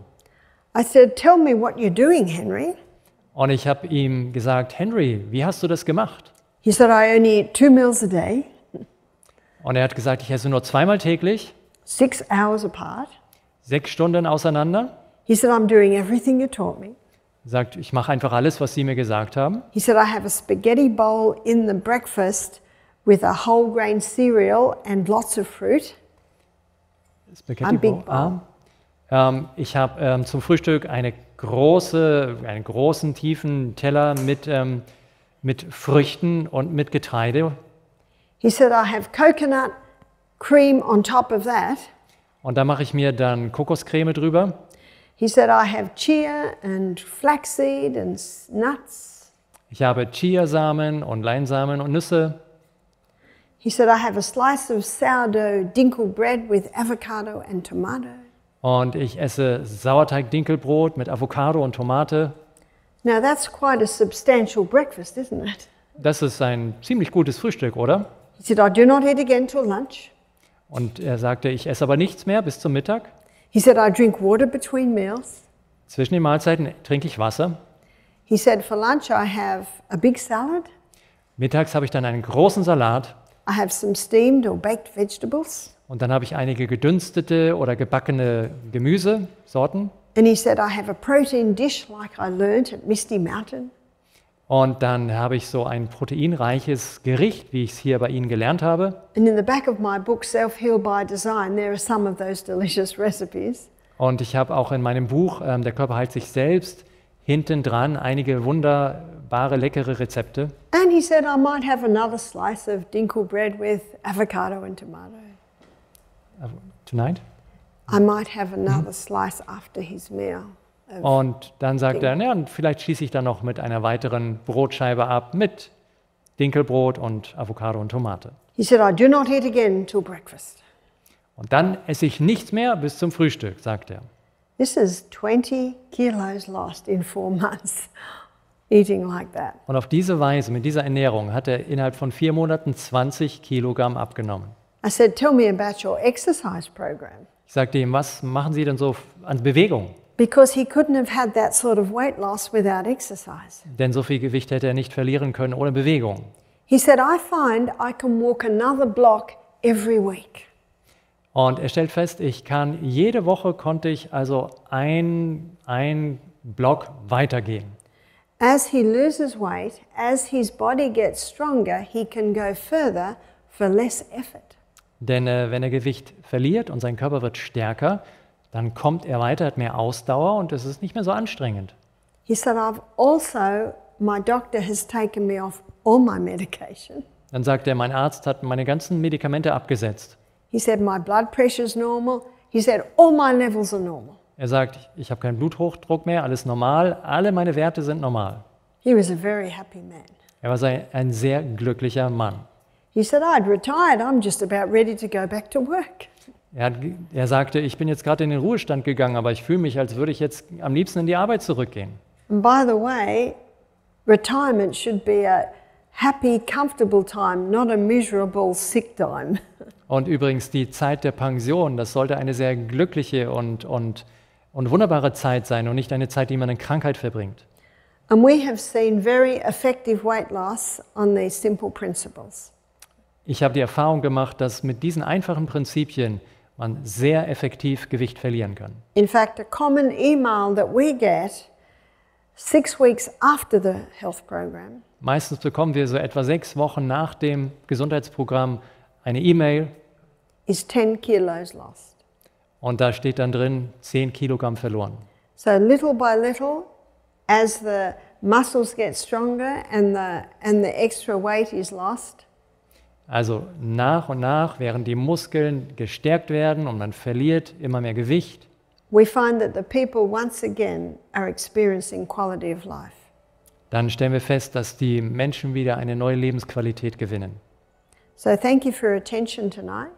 I said, "Tell me what you're doing, Henry." Und ich habe ihm gesagt, Henry, wie hast du das gemacht? He said, I only eat two meals a day, Und er hat gesagt, ich esse nur zweimal täglich, six hours apart. sechs Stunden auseinander. He said, I'm doing everything you taught me. Sagt, ich mache einfach alles, was Sie mir gesagt haben. He said, I have a spaghetti bowl in the breakfast with a whole grain cereal and lots of fruit. Spaghetti Ein Big Bowl. Ah. Ähm, ich habe ähm, zum Frühstück eine große, einen großen, tiefen Teller mit, ähm, mit Früchten und mit Getreide. He said, I have coconut cream on top of that. Und da mache ich mir dann Kokoscreme drüber. He said, I have chia and flaxseed and nuts. Ich habe Chiasamen und Leinsamen und Nüsse. He said, I have a slice of sourdough dinkel bread with avocado and tomato. Und ich esse Sauerteig-Dinkelbrot mit Avocado und Tomate. Now that's quite a substantial breakfast, isn't it? Das ist ein ziemlich gutes Frühstück, oder? He said, I do not eat again till lunch. Und er sagte, ich esse aber nichts mehr bis zum Mittag. He said, I drink water between meals. Zwischen den Mahlzeiten trinke ich Wasser. He said, for lunch I have a big salad. Mittags habe ich dann einen großen Salat. I have some steamed or baked vegetables. Und dann habe ich einige gedünstete oder gebackene Gemüsesorten. And he said, I have a protein dish like I learned at Misty Mountain. Und dann habe ich so ein proteinreiches Gericht, wie ich es hier bei Ihnen gelernt habe. And in the back of my book Self Heal by Design, there are some of those delicious recipes. Und ich habe auch in meinem Buch ähm, Der Körper heilt sich selbst hinten dran einige wunderbare leckere Rezepte. And he said I might have another slice of dinkel bread with avocado and tomatoes tonight? I might have another mhm. slice after his meal. Und dann sagt er, ja, und vielleicht schließe ich dann noch mit einer weiteren Brotscheibe ab mit Dinkelbrot und Avocado und Tomate. He said, I do not eat again until breakfast. Und dann esse ich nichts mehr bis zum Frühstück, sagt er. This is 20 kilos lost in four months. Eating like that. Und auf diese Weise, mit dieser Ernährung, hat er innerhalb von vier Monaten 20 Kilogramm abgenommen. I said, "Tell me about your exercise program." Ich sagte ihm, was machen Sie denn so an Bewegung? Because he couldn't have had that sort of weight loss without exercise. Denn so viel Gewicht hätte er nicht verlieren können ohne Bewegung. He said, "I find I can walk another block every week." Und er stellt fest, ich kann jede Woche konnte ich also ein ein Block weitergehen. As he loses weight, as his body gets stronger, he can go further for less effort. Denn äh, wenn er Gewicht verliert und sein Körper wird stärker, dann kommt er weiter, hat mehr Ausdauer und es ist nicht mehr so anstrengend. He said, I've also, my doctor has taken me off all my medication. Dann sagt er, mein Arzt hat meine ganzen Medikamente abgesetzt. He said, my blood pressure is normal. He said, all my levels are normal. Er sagt, ich habe keinen Bluthochdruck mehr, alles normal, alle meine Werte sind normal. He was a very happy man. Er war ein sehr glücklicher Mann. He said, I'd retired, I'm just about ready to go back to work. Er, er sagte, ich bin jetzt gerade in den Ruhestand gegangen, aber ich fühle mich, als würde ich jetzt am liebsten in die Arbeit zurückgehen. And by the way, retirement should be a happy, comfortable time, not a miserable sick time. Und übrigens die Zeit der Pension, das sollte eine sehr glückliche und, und, und wunderbare Zeit sein und nicht eine Zeit, die man in Krankheit verbringt. And we have seen very effective weight loss on these simple principles ich habe die Erfahrung gemacht, dass mit diesen einfachen Prinzipien man sehr effektiv Gewicht verlieren kann. In fact, a common email that we get six weeks after the health program. Meistens bekommen wir so etwa sechs Wochen nach dem Gesundheitsprogramm eine E-Mail. Is 10 kilos lost. Und da steht dann drin 10 Kilogramm verloren. So little by little, as the muscles get stronger and the and the extra weight is lost. Also nach und nach, während die Muskeln gestärkt werden und man verliert immer mehr Gewicht, we find that the people once again are experiencing quality of life. Dann stellen wir fest, dass die Menschen wieder eine neue Lebensqualität gewinnen. So thank you for your attention tonight.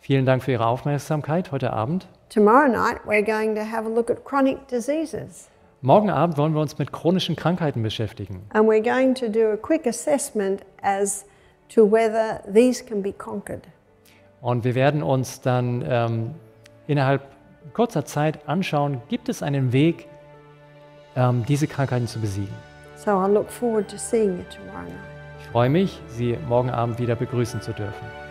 Vielen Dank für Ihre Aufmerksamkeit heute Abend. Tomorrow night we're going to have a look at chronic diseases. Morgen Abend wollen wir uns mit chronischen Krankheiten beschäftigen. And we're going to do a quick assessment as to whether these can be conquered. Und wir werden uns dann ähm, innerhalb kurzer Zeit anschauen, gibt es einen Weg, ähm, diese Krankheiten zu besiegen. So I look forward to seeing you tomorrow night. Ich freue mich, Sie morgen Abend wieder begrüßen zu dürfen.